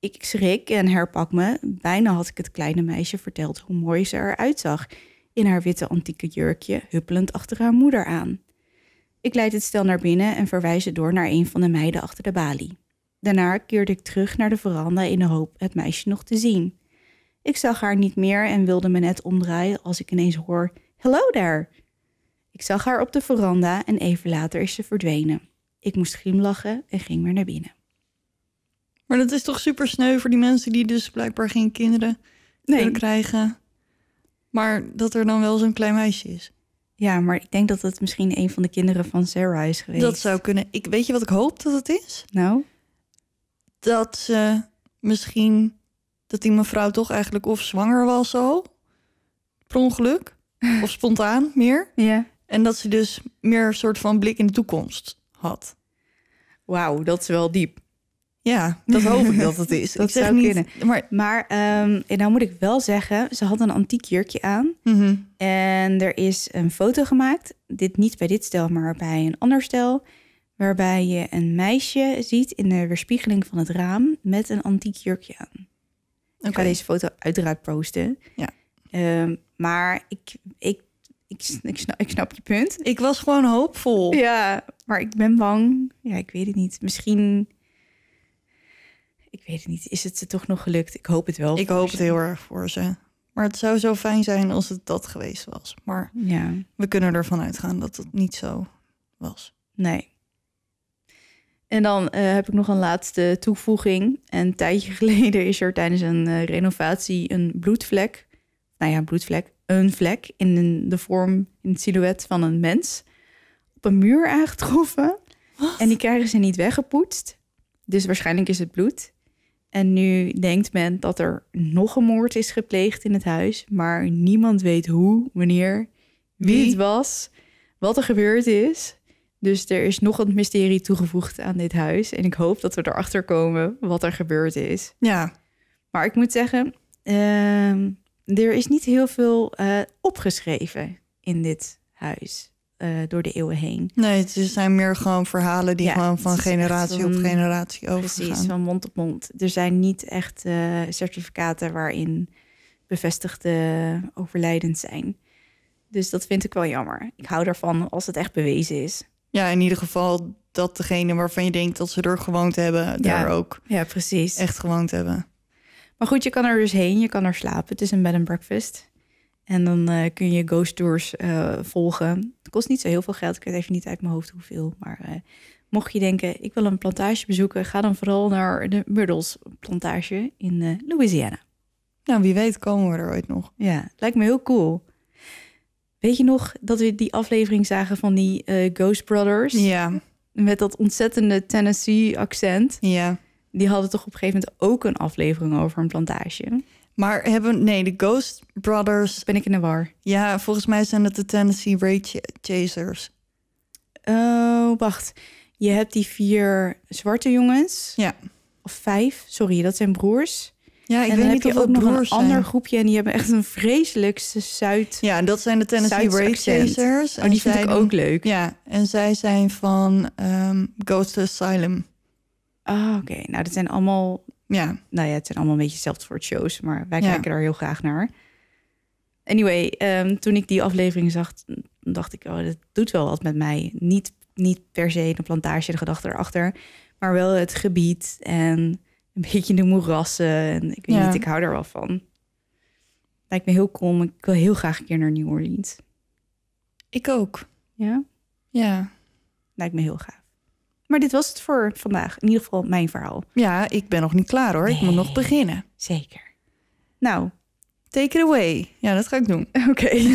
Ik schrik en herpak me. Bijna had ik het kleine meisje verteld hoe mooi ze eruit zag in haar witte antieke jurkje, huppelend achter haar moeder aan. Ik leid het stel naar binnen en verwijs het door naar een van de meiden achter de balie. Daarna keerde ik terug naar de veranda in de hoop het meisje nog te zien. Ik zag haar niet meer en wilde me net omdraaien als ik ineens hoor: "Hallo, daar! Ik zag haar op de veranda en even later is ze verdwenen. Ik moest glimlachen en ging weer naar binnen. Maar dat is toch super sneu voor die mensen die dus blijkbaar geen kinderen kunnen krijgen. Maar dat er dan wel zo'n klein meisje is. Ja, maar ik denk dat het misschien een van de kinderen van Sarah is geweest. Dat zou kunnen. Ik, weet je wat ik hoop dat het is? Nou? Dat ze misschien... dat die mevrouw toch eigenlijk of zwanger was al... per ongeluk. of spontaan, meer. Ja. En dat ze dus meer een soort van blik in de toekomst had. Wauw, dat is wel diep. Ja, dat hoop ik dat het is. dat ik zeg zou niet, kunnen. Maar, maar ehm, en nou moet ik wel zeggen, ze had een antiek jurkje aan. Mhm. En er is een foto gemaakt. Dit niet bij dit stel, maar bij een ander stel. Waarbij je een meisje ziet in de weerspiegeling van het raam met een antiek jurkje aan. Okay. Ik ga deze foto uiteraard posten. Ja. Ehm, maar ik, ik, ik, snap, ik snap je punt. Ik was gewoon hoopvol. Ja, maar ik ben bang. Ja, ik weet het niet. Misschien ik weet het niet. Is het ze toch nog gelukt? Ik hoop het wel. Ik hoop het heel erg voor ze. Maar het zou zo fijn zijn als het dat geweest was. Maar ja. we kunnen ervan uitgaan dat het niet zo was. Nee. En dan eh, heb ik nog een laatste toevoeging. Een tijdje geleden is er tijdens een eh, renovatie een bloedvlek. Nou ja, bloedvlek. Een vlek in de vorm, in het silhouet van een mens. Op een muur aangetroffen. En die krijgen ze niet weggepoetst. Dus waarschijnlijk is het bloed. En nu denkt men dat er nog een moord is gepleegd in het huis, maar niemand weet hoe, wanneer, wie, het was, wat er gebeurd is. Dus er is nog een mysterie toegevoegd aan dit huis. En ik hoop dat we erachter komen wat er gebeurd is. Ja. Maar ik moet zeggen, ehm, er is niet heel veel eh, opgeschreven in dit huis. Eh, door de eeuwen heen. Nee, het zijn meer gewoon verhalen die gewoon van generatie op generatie overgaan. Precies, van mond op mond. Er zijn niet echt eh, certificaten waarin bevestigde overlijdens zijn. Dus dat vind ik wel jammer. Ik hou ervan als het echt bewezen is. Ja, in ieder geval dat degene waarvan je denkt dat ze er gewoond hebben, daar ook ja, precies. echt gewoond hebben. Maar goed, je kan er dus heen, je kan er slapen. Het is een bed en breakfast. En dan eh, kun je ghost tours eh, volgen. Het kost niet zo heel veel geld. Ik weet even niet uit mijn hoofd hoeveel. Maar eh, mocht je denken, ik wil een plantage bezoeken, ga dan vooral naar de Myrtles plantage in Louisiana. Nou, wie weet komen we er ooit nog. Ja, lijkt me heel cool. Weet je nog dat we die aflevering zagen van die Ghost Brothers? Ja. Met dat ontzettende Tennessee accent. Ja. Die hadden toch op een gegeven moment ook een aflevering over een plantage. Maar hebben, nee, de Ghost Brothers. Ben ik in de war? Ja, volgens mij zijn het de Tennessee Rage Chasers. Oh, wacht. Je hebt die vier zwarte jongens. Ja. Of vijf, sorry, dat zijn broers. Ja, ik en weet niet ook nog een ander groepje en die hebben echt een vreselijkste Zuid. Ja, dat zijn de Tennessee Rage Chasers. Oh, die vind ik ook leuk. Ja, en zij zijn van um, Ghost Asylum. Ah, oké. Nou, dat zijn allemaal ja. Nou ja, het zijn allemaal een beetje hetzelfde soort shows, maar wij kijken daar heel graag naar. Anyway, ehm, toen ik die aflevering zag, dacht ik, oh, dat doet wel wat met mij. Niet, niet per se de plantage, de gedachte erachter, maar wel het gebied en een beetje de moerassen. En ik weet niet, ik hou daar wel van. Lijkt me heel cool, ik wil heel graag een keer naar New Orleans. Ik ook. Ja? Ja. Lijkt me heel gaaf. Maar dit was het voor vandaag. In ieder geval mijn verhaal. Ja, ik ben nog niet klaar hoor. Ik moet nog beginnen. Zeker. Nou, take it away. Ja, dat ga ik doen. Oké.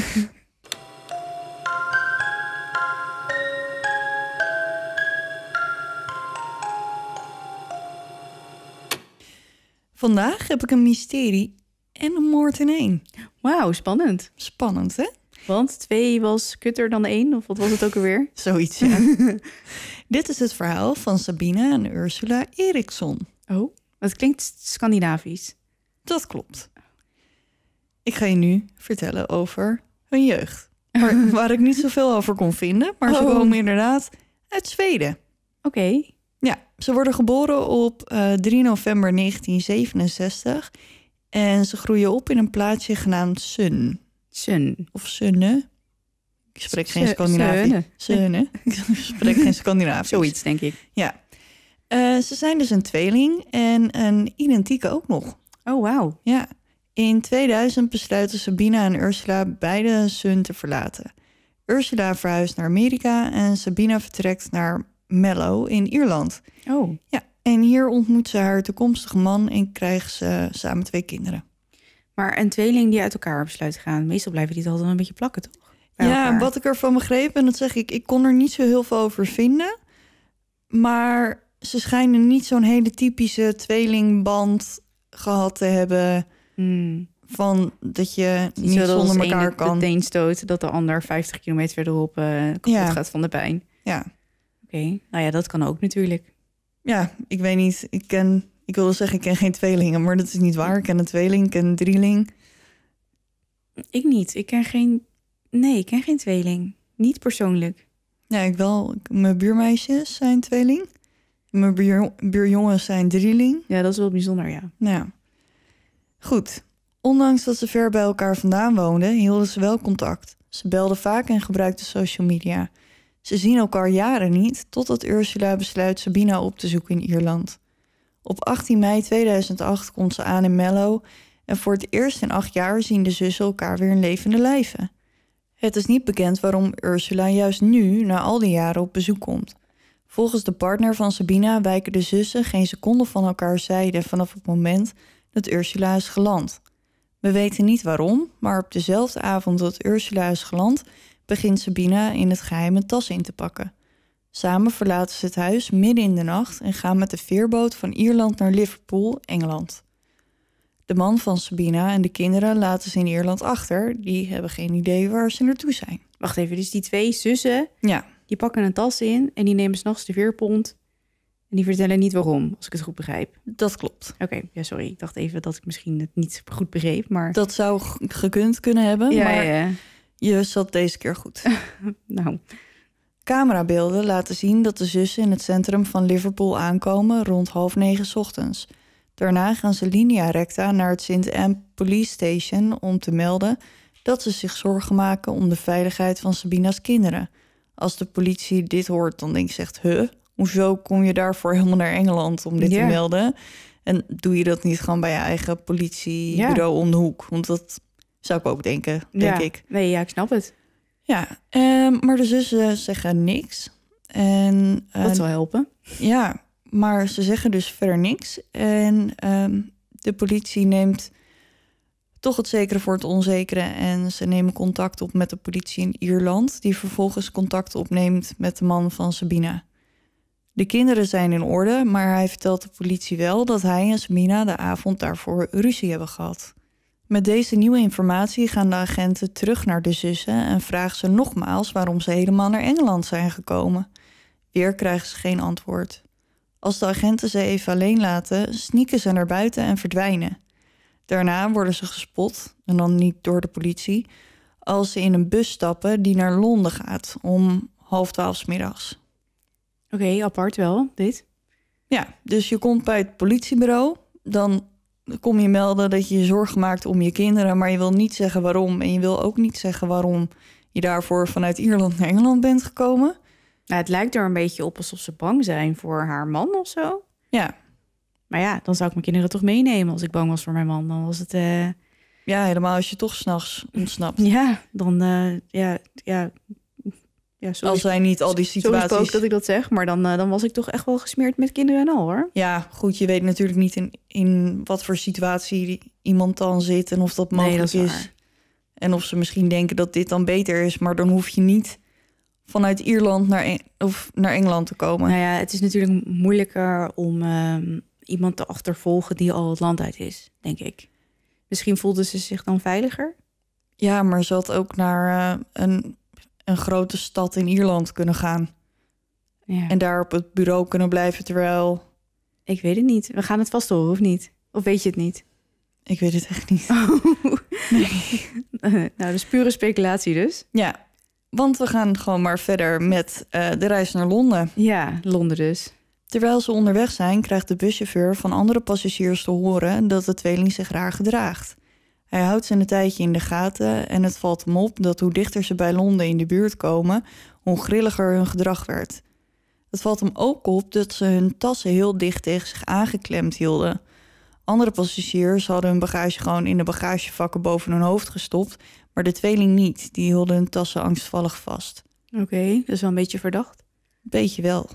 Vandaag heb ik een mysterie en een moord in één. Wauw, spannend. Spannend, hè? Want twee was kutter dan één, of wat was het ook alweer? Zoiets, ja. Dit is het verhaal van Sabine en Ursula Eriksson. Oh, dat klinkt Scandinavisch. Dat klopt. Ik ga je nu vertellen over hun jeugd. Waar, waar ik niet zoveel over kon vinden, maar ze oh. komen inderdaad uit Zweden. Oké. Ja, ze worden geboren op uh, eh, 3 november 1967 en ze groeien op in een plaatsje genaamd Sun. Sun. Of Sunne. Ik spreek geen Scandinavisch. Sunne. Ik spreek geen Scandinavisch. Zoiets, denk ik. Ja. Eh, ze zijn dus een tweeling en een identieke ook nog. Oh, wauw. Ja. In 2000 besluiten Sabina en Ursula beide Sun te verlaten. Ursula verhuist naar Amerika en Sabina vertrekt naar Mello in Ierland. Oh. Ja, en hier ontmoet ze haar toekomstige man en krijgt ze samen twee kinderen. Maar een tweeling die uit elkaar besluit gaan, meestal blijven die het altijd een beetje plakken, toch? ja, wat ik ervan begreep, en dat zeg ik, ik kon er niet zo heel veel over vinden. Maar ze schijnen niet zo'n hele typische tweelingband gehad te hebben. Hmm. Van dat je niet zonder elkaar kan. Dat de stoot, dat de ander 50 kilometer verderop eh, kapot gaat van de pijn. Ja. Oké, nou ja, dat kan ook natuurlijk. Ja, ik weet niet. Ik ken ik wilde zeggen, ik ken geen tweelingen, maar dat is niet waar. Ik ken een tweeling, ik een drieling. Ik niet. Ik ken geen... Nee, ik ken geen tweeling. Niet persoonlijk. Ja, ik wel. Mijn buurmeisjes zijn tweeling. Mijn buur, buurjongens zijn drieling. Ja, dat is wel bijzonder, ja. Nou, goed. Ondanks dat ze ver bij elkaar vandaan woonden, hielden ze wel contact. Ze belden vaak en gebruikten social media. Ze zien elkaar jaren niet, totdat Ursula besluit Sabina op te zoeken in Ierland. Op 18 mei 2008 komt ze aan in Mello en voor het eerst in acht jaar zien de zussen elkaar weer in levende lijven. Het is niet bekend waarom Ursula juist nu, na al die jaren, op bezoek komt. Volgens de partner van Sabina wijken de zussen geen seconde van elkaar zijde vanaf het moment dat Ursula is geland. We weten niet waarom, maar op dezelfde avond dat Ursula is geland, begint Sabina in het geheim een tas in te pakken. Samen verlaten ze het huis midden in de nacht en gaan met de veerboot van Ierland naar Liverpool, Engeland. De man van Sabina en de kinderen laten ze in Ierland achter. Die hebben geen idee waar ze naartoe zijn. Wacht even, dus die twee zussen, ja. die pakken een tas in en die nemen s'nachts de veerpont. En die vertellen niet waarom, als ik het goed begrijp. Dat klopt. Oké, ja, sorry. Ik dacht even dat ik misschien het niet goed begreep, maar... Dat zou gekund kunnen hebben, maar ja. je zat deze keer goed. nou, Camerabeelden laten zien dat de zussen in het centrum van Liverpool aankomen rond half negen ochtends. Daarna gaan ze linea recta naar het Sint-Anne Police Station om te melden dat ze zich zorgen maken om de veiligheid van Sabina's kinderen. Als de politie dit hoort, dan denk ik echt, huh, hoezo kom je daarvoor helemaal naar Engeland om dit te melden? En doe je dat niet gewoon bij je eigen politiebureau om de hoek? Want dat zou ik ook denken, denk ik. Nee, ja, ik snap het. Ja, ehm, maar de zussen zeggen niks. En, dat ehm, zal helpen. Ja, maar ze zeggen dus verder niks. En ehm, de politie neemt toch het zekere voor het onzekere. En ze nemen contact op met de politie in Ierland, die vervolgens contact opneemt met de man van Sabina. De kinderen zijn in orde, maar hij vertelt de politie wel dat hij en Sabina de avond daarvoor ruzie hebben gehad. Met deze nieuwe informatie gaan de agenten terug naar de zussen en vragen ze nogmaals waarom ze helemaal naar Engeland zijn gekomen. Weer krijgen ze geen antwoord. Als de agenten ze even alleen laten, snieken ze naar buiten en verdwijnen. Daarna worden ze gespot, en dan niet door de politie, als ze in een bus stappen die naar Londen gaat om half twaalf middags. Oké, apart wel, dit. Ja, dus je komt bij het politiebureau, dan kom je melden dat je je zorgen maakt om je kinderen, maar je wil niet zeggen waarom. En je wil ook niet zeggen waarom je daarvoor vanuit Ierland naar Engeland bent gekomen. Nou, het lijkt er een beetje op alsof ze bang zijn voor haar man of zo. Ja. Maar ja, dan zou ik mijn kinderen toch meenemen als ik bang was voor mijn man. Dan was het. Eh, ja, helemaal als je toch s'nachts ontsnapt. Ja, dan eh, ja, ja, ja, als zij niet al die situaties... ook dat ik dat zeg, maar dan, eh, dan was ik toch echt wel gesmeerd met kinderen en al hoor. Ja, goed, je weet natuurlijk niet in, in wat voor situatie iemand dan zit en of dat mogelijk is. En of ze misschien denken dat dit dan beter is, maar dan hoef je niet vanuit Ierland naar, e- of naar Engeland te komen. Nou ja, het is natuurlijk moeilijker om ehm, iemand te achtervolgen die al het land uit is, denk ik. Misschien voelden ze zich dan veiliger. Ja, maar ze had ook naar eh, een een grote stad in Ierland kunnen gaan. Ja. En daar op het bureau kunnen blijven terwijl... Ik weet het niet. We gaan het vast horen, of niet? Of weet je het niet? Ik weet het echt niet. Oh. Nee. nou, dat is pure speculatie dus. Ja, want we gaan gewoon maar verder met eh, de reis naar Londen. Ja, Londen dus. Terwijl ze onderweg zijn, krijgt de buschauffeur van andere passagiers te horen dat de tweeling zich raar gedraagt. Hij houdt ze een tijdje in de gaten en het valt hem op dat hoe dichter ze bij Londen in de buurt komen, hoe grilliger hun gedrag werd. Het valt hem ook op dat ze hun tassen heel dicht tegen zich aangeklemd hielden. Andere passagiers hadden hun bagage gewoon in de bagagevakken boven hun hoofd gestopt, maar de tweeling niet. Die hielden hun tassen angstvallig vast. Oké, dat is wel een beetje verdacht. Beetje wel.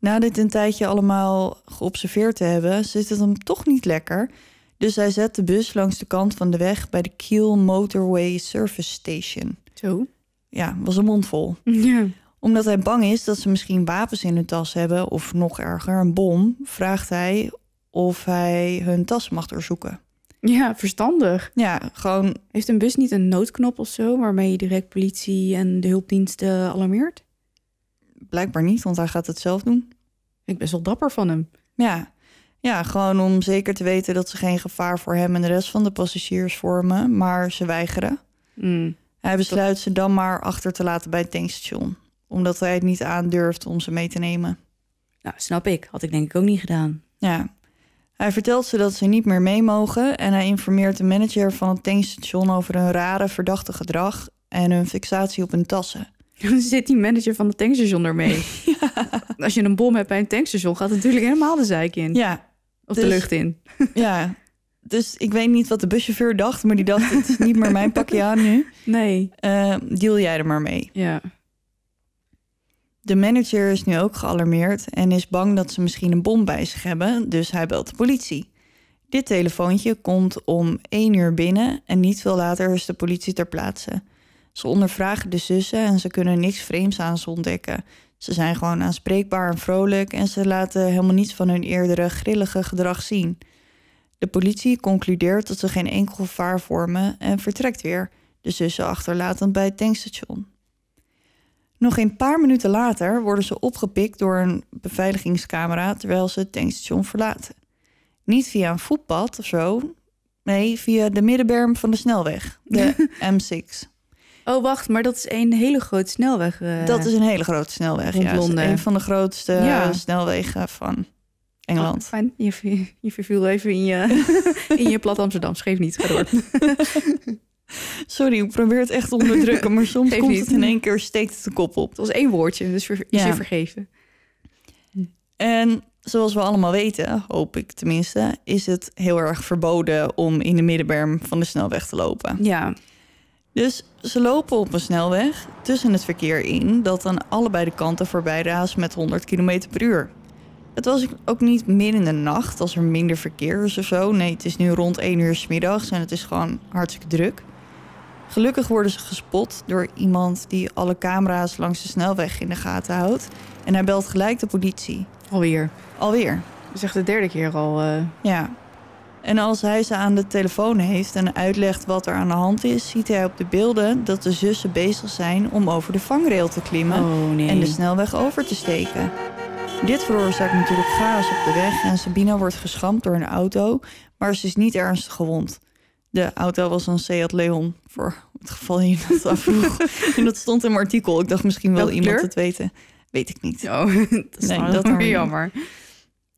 Na dit een tijdje allemaal geobserveerd te hebben, zit het hem toch niet lekker dus hij zet de bus langs de kant van de weg bij de Kiel Motorway Service Station. Zo? Ja, was een mond vol. Ja. Omdat hij bang is dat ze misschien wapens in hun tas hebben of nog erger, een bom, vraagt hij of hij hun tas mag doorzoeken. Ja, verstandig. Ja, gewoon. Heeft een bus niet een noodknop of zo waarmee je direct politie en de hulpdiensten alarmeert? Blijkbaar niet, want hij gaat het zelf doen. Ik ben best wel dapper van hem. Ja, ja, gewoon om zeker te weten dat ze geen gevaar voor hem en de rest van de passagiers vormen, maar ze weigeren. Mm. Hij besluit ze dan maar achter te laten bij het tankstation, omdat hij het niet aandurft om ze mee te nemen. Nou, snap ik. Had ik denk ik ook niet gedaan. Ja. Hij vertelt ze dat ze niet meer mee mogen en hij informeert de manager van het tankstation over hun rare verdachte gedrag en hun fixatie op hun tassen. Dan zit die manager van het tankstation ermee. ja. Als je een bom hebt bij een tankstation, gaat het natuurlijk helemaal de zeik in. Ja. Of de dus- lucht in. ja. Dus ik weet niet wat de buschauffeur dacht, maar die dacht: het is niet meer mijn pakje aan nu. Nee. Eh, deal jij er maar mee. Ja. De manager is nu ook gealarmeerd en is bang dat ze misschien een bom bij zich hebben, dus hij belt de politie. Dit telefoontje komt om één uur binnen en niet veel later is de politie ter plaatse. Ze ondervragen de zussen en ze kunnen niks vreemds aan ze ontdekken. Ze zijn gewoon aanspreekbaar en vrolijk en ze laten helemaal niets van hun eerdere grillige gedrag zien. De politie concludeert dat ze geen enkel gevaar vormen en vertrekt weer, de zussen achterlatend bij het tankstation. Nog een paar minuten later worden ze opgepikt door een beveiligingscamera terwijl ze het tankstation verlaten. Niet via een voetpad of zo, nee, via de middenberm van de snelweg, de M6. Oh, wacht, maar dat is een hele grote snelweg. Eh, dat is een hele grote snelweg, ja. Londen. Een van de grootste snelwegen van Engeland. Oh, fijn. Je, verviel even in je, in je plat Amsterdam. Geef niet, ga Sorry, ik probeer het echt onderdrukken, maar soms komt het in één keer steekt het de kop op. Het was één woordje, dus ver, ja. je vergeven. En zoals we allemaal weten, hoop ik tenminste, is het heel erg verboden om in de middenberm van de snelweg te lopen. Ja. Dus ze lopen op een snelweg tussen het verkeer in dat aan allebei de kanten voorbij raast met 100 km per uur. Het was ook niet midden in de nacht als er minder verkeer is of zo. Nee, het is nu rond 1 uur smiddags en het is gewoon hartstikke druk. Gelukkig worden ze gespot door iemand die alle camera's langs de snelweg in de gaten houdt. En hij belt gelijk de politie. Alweer. Alweer. Dat is echt de derde keer al. Eh. Ja. En als hij ze aan de telefoon heeft en uitlegt wat er aan de hand is, ziet hij op de beelden dat de zussen bezig zijn om over de vangrail te klimmen oh, en de snelweg over te steken. Dit veroorzaakt natuurlijk chaos op de weg en Sabina wordt geschampt door een auto, maar ze is niet ernstig gewond. De auto was een Seat Leon, voor het geval je dat afvroeg. en dat stond in mijn artikel. Ik dacht misschien wel iemand het weten. Weet ik niet. Oh, dat is nee, weer jammer.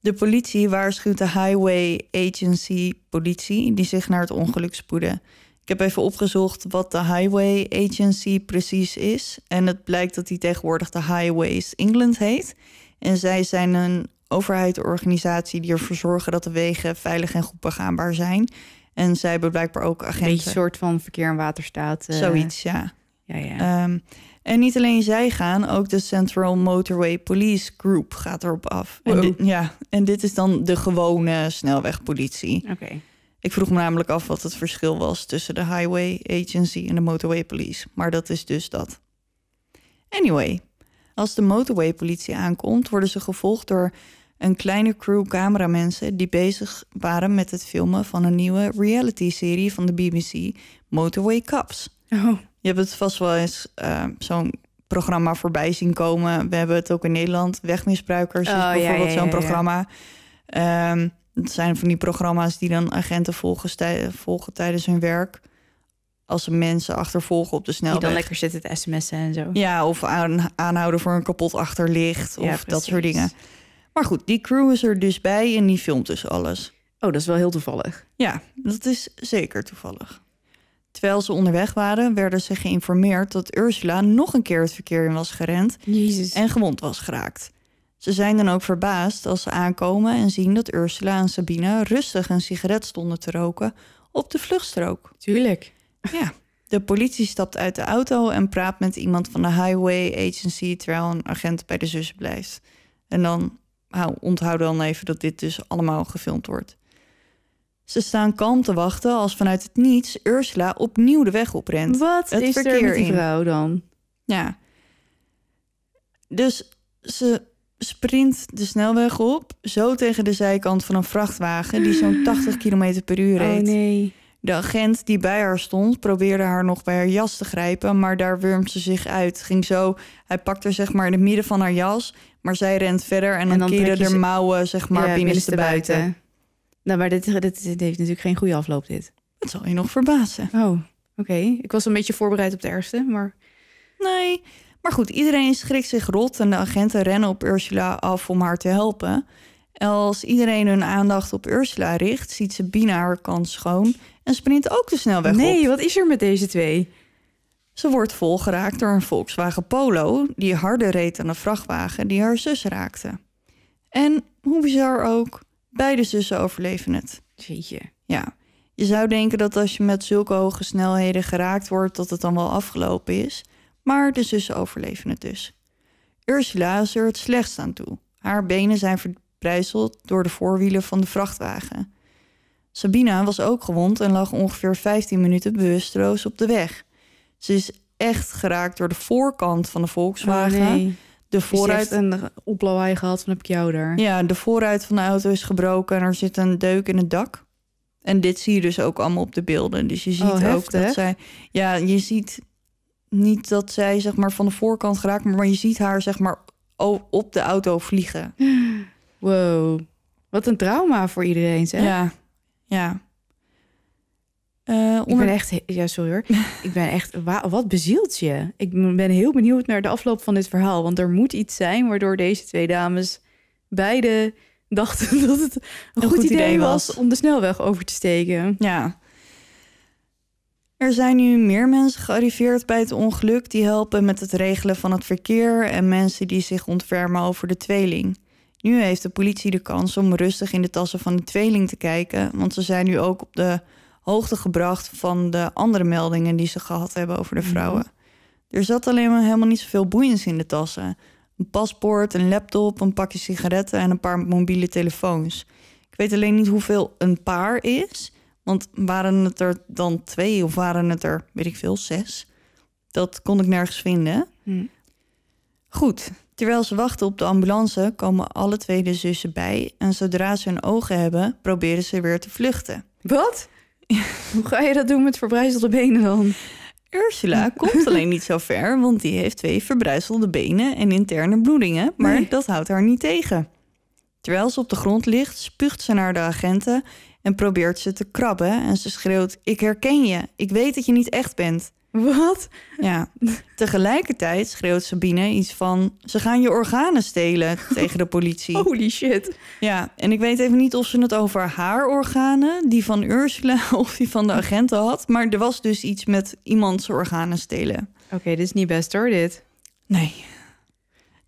De politie waarschuwt de Highway Agency politie die zich naar het ongeluk spoedde. Ik heb even opgezocht wat de Highway Agency precies is. En het blijkt dat die tegenwoordig de Highways England heet. En zij zijn een overheidsorganisatie die ervoor zorgen dat de wegen veilig en goed begaanbaar zijn. En zij hebben blijkbaar ook agenten. Een soort van verkeer en waterstaat. Eh, Zoiets, ja. ja, ja. Ehm, en niet alleen zij gaan, ook de Central Motorway Police Group gaat erop af. ja, en dit is dan de gewone snelwegpolitie. Oké. Ik vroeg me namelijk af wat het verschil was tussen de Highway Agency en de Motorway Police. Maar dat is dus dat. Anyway, als de Motorway Politie aankomt, worden ze gevolgd door een kleine crew cameramensen die bezig waren met het filmen van een nieuwe reality-serie van de BBC, Motorway Cops. Oh. Je hebt het vast wel eens ehm, zo'n programma voorbij zien komen. We hebben het ook in Nederland. Wegmisbruikers is oh, bijvoorbeeld zo'n programma. Um, het zijn van die programma's die dan agenten volgen, tijdens hun werk. Als ze mensen achtervolgen op de snelweg. Die dan lekker zitten het sms'en en zo. Ja, of aanhouden voor een kapot achterlicht. Of dat soort dingen. Maar goed, die crew is er dus bij en die filmt dus alles. Oh, dat is wel heel toevallig. Ja, dat is zeker toevallig. Terwijl ze onderweg waren, werden ze geïnformeerd dat Ursula nog een keer het verkeer in was gerend en gewond was geraakt. Ze zijn dan ook verbaasd als ze aankomen en zien dat Ursula en Sabine rustig een sigaret stonden te roken op de vluchtstrook. Tuurlijk. Ja. De politie stapt uit de auto en praat met iemand van de Highway Agency terwijl een agent bij de zussen blijft. En dan hou, onthoud dan even dat dit dus allemaal gefilmd wordt. Ze staan kalm te wachten als vanuit het niets Ursula opnieuw de weg oprent. Wat het is verkeer er met die vrouw dan? Ja. Dus ze sprint de snelweg op, zo tegen de zijkant van een vrachtwagen die zo'n 80 km per uur oh, reed. Oh nee. De agent die bij haar stond probeerde haar nog bij haar jas te grijpen, maar daar wurmt ze zich uit. Ging zo, hij pakt haar zeg maar in het midden van haar jas, maar zij rent verder en, dan, dan keren de mouwen zeg maar ja, binnenstebuiten. buiten. Nou, maar dit, dit, heeft natuurlijk geen goede afloop, dit. Dat zal je nog verbazen. Oh, oké. Ik was een beetje voorbereid op de ergste, maar... Nee, maar goed, iedereen schrikt zich rot en de agenten rennen op Ursula af om haar te helpen. Als iedereen hun aandacht op Ursula richt, ziet bina haar kans schoon en sprint ook de snelweg weg. Nee, wat is er met deze twee? Ze wordt volgeraakt door een Volkswagen Polo die harder reed dan een vrachtwagen die haar zus raakte. En hoe bizar ook, Beide zussen overleven het. je? Ja. Je zou denken dat als je met zulke hoge snelheden geraakt wordt, dat het dan wel afgelopen is. Maar de zussen overleven het dus. Ursula is er het slechtst aan toe. Haar benen zijn verbrijzeld door de voorwielen van de vrachtwagen. Sabina was ook gewond en lag ongeveer 15 minuten bewusteloos op de weg. Ze is echt geraakt door de voorkant van de oh, Volkswagen. nee. De dus vooruit dus heeft... oplawaai gehad van heb ik jou daar. Ja, de vooruit van de auto is gebroken en er zit een deuk in het dak. En dit zie je dus ook allemaal op de beelden. Dus je oh, ziet ook dat zij. Ja, je ziet niet dat zij zeg maar van de voorkant geraakt, maar je ziet haar zeg maar op de auto vliegen. Wow. Wat een trauma voor iedereen, zeg. Ja. Ja. Eh, ik ben echt, ja, sorry hoor. ik ben echt, wat bezielt je? Ik ben heel benieuwd naar de afloop van dit verhaal. Want er moet iets zijn waardoor deze twee dames beide dachten dat het een, goed, idee, was om de snelweg over te steken. Ja. Er zijn nu meer mensen gearriveerd bij het ongeluk die helpen met het regelen van het verkeer en mensen die zich ontfermen over de tweeling. Nu heeft de politie de kans om rustig in de tassen van de tweeling te kijken, want ze zijn nu ook op de hoogte gebracht van de andere meldingen die ze gehad hebben over de mhm. vrouwen. Er zat alleen maar helemaal niet zoveel boeiends in de tassen. Een paspoort, een laptop, een pakje sigaretten en een paar mobiele telefoons. Ik weet alleen niet hoeveel een paar is. Want waren het er dan twee of waren het er, weet ik veel, zes? Dat kon ik nergens vinden. Mhm. Goed, terwijl ze wachten op de ambulance komen alle twee de zussen bij. En zodra ze hun ogen hebben, proberen ze weer te vluchten. Wat? Hoe ga je dat doen met verbrijzelde benen dan? Ursula komt alleen niet zo ver, want die heeft twee verbrijzelde benen en interne bloedingen, maar dat houdt haar niet tegen. Terwijl ze op de grond ligt, spuugt ze naar de agenten en probeert ze te krabben en ze schreeuwt: Ik herken je, ik weet dat je niet echt bent. Wat? Ja. Tegelijkertijd schreeuwt Sabine iets van... ze gaan je organen stelen tegen de politie. Holy shit. Ja, en ik weet even niet of ze het over haar organen... die van Ursula of die van de agenten had... maar er was dus iets met iemands organen stelen. Oké, dit is niet best hoor, dit. Nee.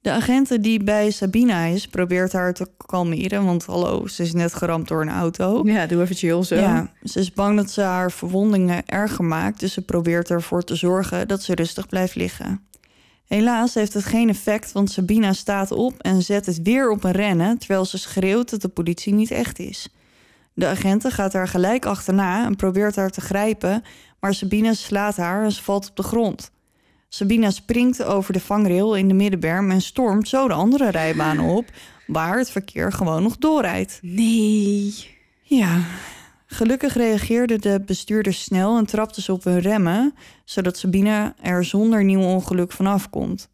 De agent die bij Sabina is, probeert haar te kalmeren. Want hallo, ze is net geramd door een auto. Ja, doe even chill zo. Ja, ze is bang dat ze haar verwondingen erger maakt. Dus ze probeert ervoor te zorgen dat ze rustig blijft liggen. Helaas heeft het geen effect, want Sabina staat op en zet het weer op een rennen... terwijl ze schreeuwt dat de politie niet echt is. De agenten gaat haar gelijk achterna en probeert haar te grijpen... maar Sabina slaat haar en ze valt op de grond... Sabina springt over de vangrail in de middenberm en stormt zo de andere rijbaan op, waar het verkeer gewoon nog doorrijdt. Nee. Ja. Gelukkig reageerden de bestuurders snel en trapten ze op hun remmen, zodat Sabina er zonder nieuw ongeluk vanaf komt.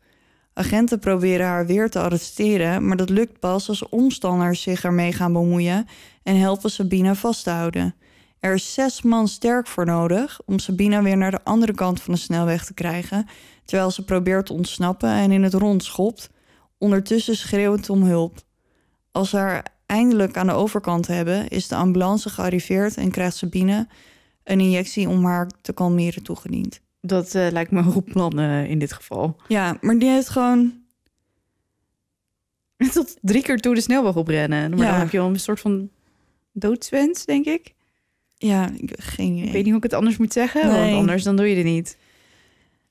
Agenten proberen haar weer te arresteren, maar dat lukt pas als omstanders zich ermee gaan bemoeien en helpen Sabina vast te houden. Er is zes man sterk voor nodig om Sabina weer naar de andere kant van de snelweg te krijgen, terwijl ze probeert te ontsnappen en in het rond schopt, ondertussen schreeuwend om hulp. Als ze haar eindelijk aan de overkant hebben, is de ambulance gearriveerd en krijgt Sabine een injectie om haar te kalmeren toegediend. Dat eh, lijkt me een goed plan eh, in dit geval. Ja, maar die heeft gewoon. Tot drie keer toe de snelweg oprennen. Maar ja. dan heb je al een soort van doodswens, denk ik. Ja, ik, geen idee. Ik weet niet hoe ik het anders moet zeggen, want anders dan doe je het niet.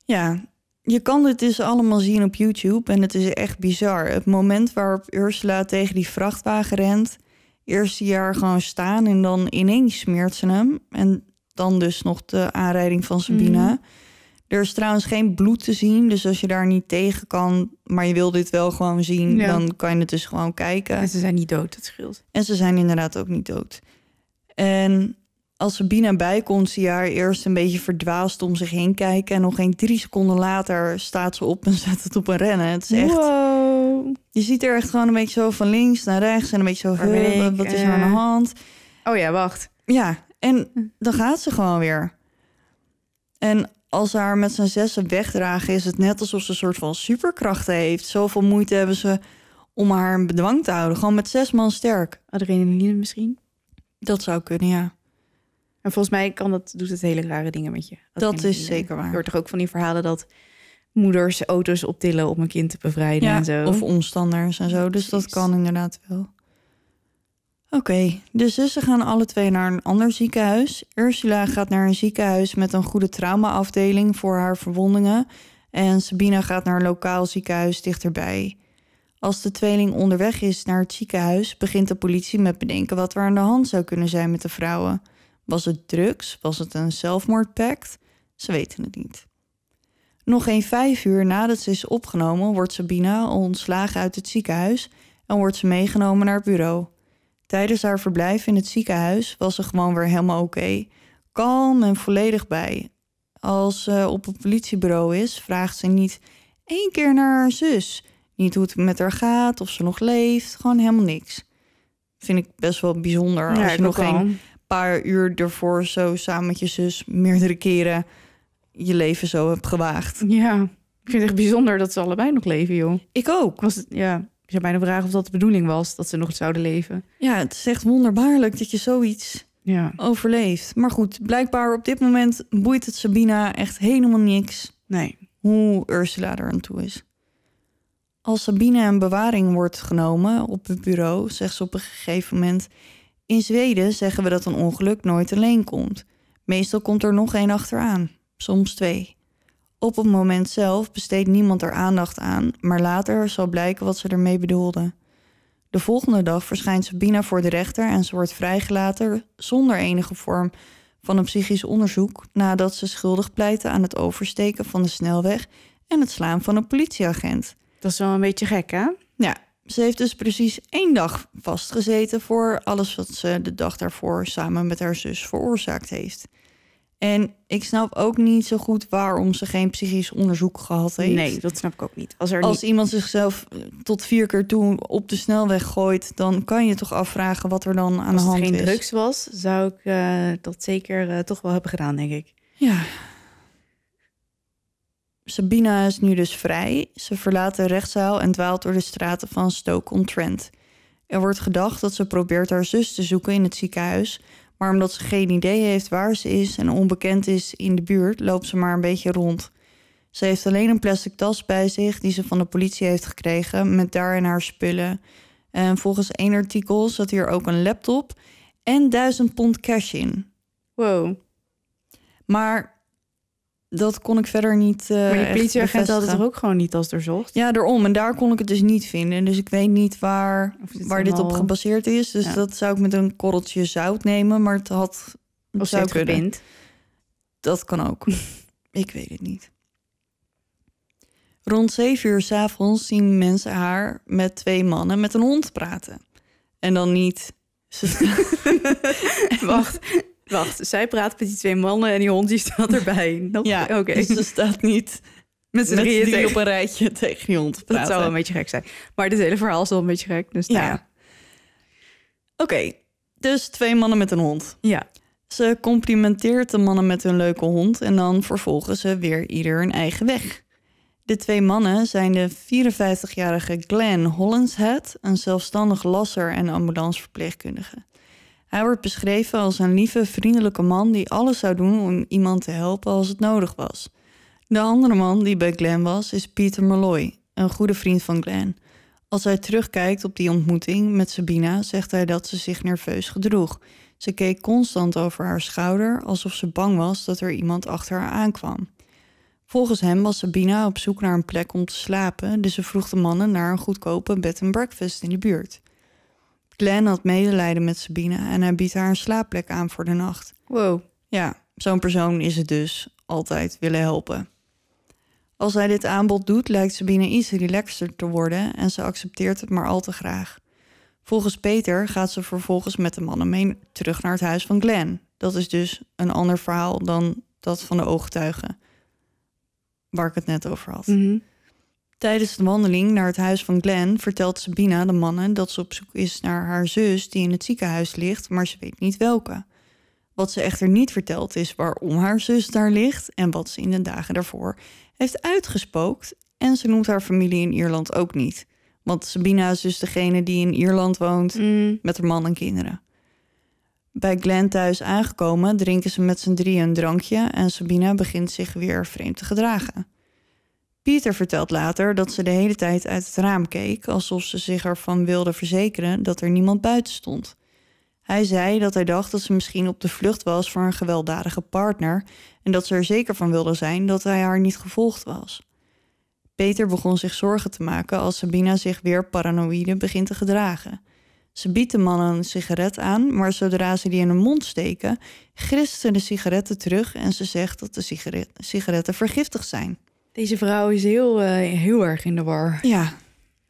Ja, je kan dit dus allemaal zien op YouTube en het is echt bizar. Het moment waarop Ursula tegen die vrachtwagen rent, eerste jaar gewoon staan en dan ineens smeert ze hem. En dan dus nog de aanrijding van Sabina. Mhm. Er is trouwens geen bloed te zien, dus als je daar niet tegen kan, maar je wil dit wel gewoon zien, dan kan je het dus gewoon kijken. En ze zijn niet dood, dat scheelt. En ze zijn inderdaad ook niet dood. En als Sabina bij komt, zie je haar eerst een beetje verdwaasd om zich heen kijken. En nog geen drie seconden later staat ze op en zet het op een rennen. Het is echt... Wow. Je ziet er echt gewoon een beetje zo van links naar rechts. En een beetje zo van, wat is er aan de eh. hand? Oh ja, wacht. Ja, en dan gaat ze gewoon weer. En als ze haar met zijn zessen wegdragen, is het net alsof ze een soort van superkrachten heeft. Zoveel moeite hebben ze om haar in bedwang te houden. Gewoon met zes man sterk. Adrenaline misschien? Dat zou kunnen, ja. En volgens mij kan dat, doet het hele rare dingen met je. Dat, is zeker waar. Je hoort toch ook van die verhalen dat moeders auto's optillen om een kind te bevrijden en zo. Of omstanders en zo. Dus dat kan inderdaad wel. Oké, Dus de dus zussen gaan alle twee naar een ander ziekenhuis. Ursula gaat naar een ziekenhuis met een goede traumaafdeling voor haar verwondingen. En Sabina gaat naar een lokaal ziekenhuis dichterbij. Als de tweeling onderweg is naar het ziekenhuis, begint de politie met bedenken wat er aan de hand zou kunnen zijn met de vrouwen. Was het drugs? Was het een zelfmoordpact? Ze weten het niet. Nog geen vijf uur nadat ze is opgenomen, wordt Sabina ontslagen uit het ziekenhuis en wordt ze meegenomen naar het bureau. Tijdens haar verblijf in het ziekenhuis was ze gewoon weer helemaal oké, kalm en volledig bij. Als ze op het politiebureau is, vraagt ze niet één keer naar haar zus. Niet hoe het met haar gaat, of ze nog leeft, gewoon helemaal niks. Vind ik best wel bijzonder. Ja, als je nog geen paar uur ervoor zo samen met je zus meerdere keren je leven zo hebt gewaagd. Ja, ik vind het echt bijzonder dat ze allebei nog leven, joh. Ik ook. Was het, ja, ik zou bijna vragen of dat de bedoeling was, dat ze nog zouden leven. Ja, het is echt wonderbaarlijk dat je zoiets ja. overleeft. Maar goed, blijkbaar op dit moment boeit het Sabina echt helemaal niks. Nee. Hoe Ursula er aan toe is. Als Sabina in bewaring wordt genomen op het bureau, zegt ze op een gegeven moment: in Zweden zeggen we dat een ongeluk nooit alleen komt. Meestal komt er nog één achteraan, soms twee. Op het moment zelf besteedt niemand er aandacht aan, maar later zal blijken wat ze ermee bedoelden. De volgende dag verschijnt Sabina voor de rechter en ze wordt vrijgelaten zonder enige vorm van een psychisch onderzoek nadat ze schuldig pleitte aan het oversteken van de snelweg en het slaan van een politieagent. Dat is wel een beetje gek, hè? Ja, ze heeft dus precies één dag vastgezeten voor alles wat ze de dag daarvoor samen met haar zus veroorzaakt heeft. En ik snap ook niet zo goed waarom ze geen psychisch onderzoek gehad heeft. Nee, dat snap ik ook niet. Als, er Als iemand zichzelf eh, tot vier keer toe op de snelweg gooit, dan kan je toch afvragen wat er dan aan de hand is. Als er geen drugs was, zou ik eh, dat zeker eh, toch wel hebben gedaan, denk ik. Ja, Sabina is nu dus vrij. Ze verlaat de rechtszaal en dwaalt door de straten van Stoke-on-Trent. Er wordt gedacht dat ze probeert haar zus te zoeken in het ziekenhuis, maar omdat ze geen idee heeft waar ze is en onbekend is in de buurt, loopt ze maar een beetje rond. Ze heeft alleen een plastic tas bij zich die ze van de politie heeft gekregen, met daarin haar spullen. En volgens één artikel zat hier ook een laptop en 1000 pond cash in. Wow. Maar dat kon ik verder niet. Uh, maar je politieagent had het er ook gewoon niet als er zocht? Ja, daarom. En daar kon ik het dus niet vinden. Dus ik weet niet waar, waar dit op gebaseerd is. Dus dat zou ik met een korreltje zout nemen. Maar het had. Of zou Gebind. Dat kan ook. ik weet het niet. Rond zeven uur s'avonds zien mensen haar met twee mannen met een hond praten. En dan niet. Ze... Wacht, Wacht, zij praat met die twee mannen en die hond die staat erbij. Dat, ja, oké. Dus ze staat niet met z'n drieën op een rijtje tegen die hond praten. Dat zou een beetje gek zijn. Maar dit hele verhaal is wel een beetje gek, dus nou ja. Oké, dus twee mannen met een hond. Ja. Ze complimenteert de mannen met hun leuke hond en dan vervolgen ze weer ieder hun eigen weg. De twee mannen zijn de 54-jarige Glenn Hollinshead, een zelfstandig lasser en ambulanceverpleegkundige. Hij wordt beschreven als een lieve, vriendelijke man die alles zou doen om iemand te helpen als het nodig was. De andere man die bij Glenn was is Peter Malloy, een goede vriend van Glenn. Als hij terugkijkt op die ontmoeting met Sabina, zegt hij dat ze zich nerveus gedroeg. Ze keek constant over haar schouder alsof ze bang was dat er iemand achter haar aankwam. Volgens hem was Sabina op zoek naar een plek om te slapen, dus ze vroeg de mannen naar een goedkope bed and breakfast in de buurt. Glenn had medelijden met Sabine en hij biedt haar een slaapplek aan voor de nacht. Wow. Ja, zo'n persoon is het dus. Altijd willen helpen. Als hij dit aanbod doet, lijkt Sabine iets relaxter te worden en ze accepteert het maar al te graag. Volgens Peter gaat ze vervolgens met de mannen mee terug naar het huis van Glenn. Dat is dus een ander verhaal dan dat van de ooggetuigen, waar ik het net over had. Mhm. Tijdens de wandeling naar het huis van Glenn vertelt Sabina de mannen dat ze op zoek is naar haar zus die in het ziekenhuis ligt, maar ze weet niet welke. Wat ze echter niet vertelt is waarom haar zus daar ligt en wat ze in de dagen daarvoor heeft uitgespookt. En ze noemt haar familie in Ierland ook niet. Want Sabina is dus degene die in Ierland woont mm. met haar man en kinderen. Bij Glenn thuis aangekomen drinken ze met z'n drieën een drankje en Sabina begint zich weer vreemd te gedragen. Pieter vertelt later dat ze de hele tijd uit het raam keek, alsof ze zich ervan wilde verzekeren dat er niemand buiten stond. Hij zei dat hij dacht dat ze misschien op de vlucht was voor een gewelddadige partner en dat ze er zeker van wilde zijn dat hij haar niet gevolgd was. Peter begon zich zorgen te maken als Sabina zich weer paranoïde begint te gedragen. Ze biedt de man een sigaret aan, maar zodra ze die in hun mond steken, grist ze de sigaretten terug en ze zegt dat de sigaretten vergiftig zijn. Deze vrouw is heel, eh, heel erg in de war. Ja.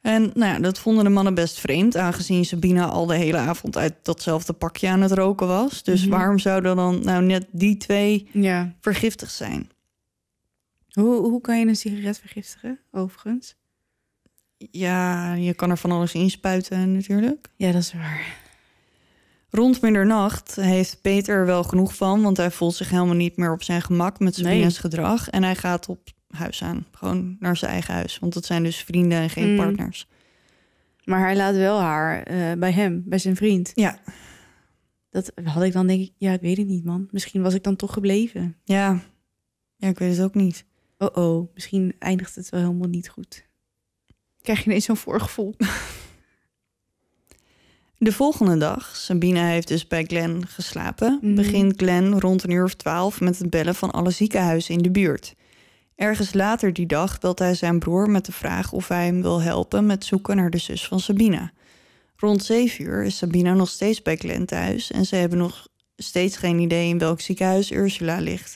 En nou ja, dat vonden de mannen best vreemd, aangezien Sabina al de hele avond uit datzelfde pakje aan het roken was. Dus mhm. waarom zouden dan nou net die twee ja. vergiftigd zijn? Hoe, hoe kan je een sigaret vergiftigen, overigens? Ja, je kan er van alles inspuiten natuurlijk. Ja, dat is waar. Rond middernacht heeft Peter er wel genoeg van, want hij voelt zich helemaal niet meer op zijn gemak met Sabina's gedrag. En hij gaat op huis aan. Gewoon naar zijn eigen huis. Want dat zijn dus vrienden en geen mm. partners. Maar hij laat wel haar eh, bij hem, bij zijn vriend. Ja. Dat had ik dan denk ik, ja, ik weet het niet, man. Misschien was ik dan toch gebleven. Ja, ja ik weet het ook niet. Oh oh, misschien eindigt het wel helemaal niet goed. Krijg je ineens zo'n voorgevoel. De volgende dag, Sabina heeft dus bij Glen geslapen, mhm. begint Glen rond een uur of twaalf met het bellen van alle ziekenhuizen in de buurt. Ergens later die dag belt hij zijn broer met de vraag of hij hem wil helpen met zoeken naar de zus van Sabina. Rond zeven uur is Sabina nog steeds bij Glenn thuis en ze hebben nog steeds geen idee in welk ziekenhuis Ursula ligt.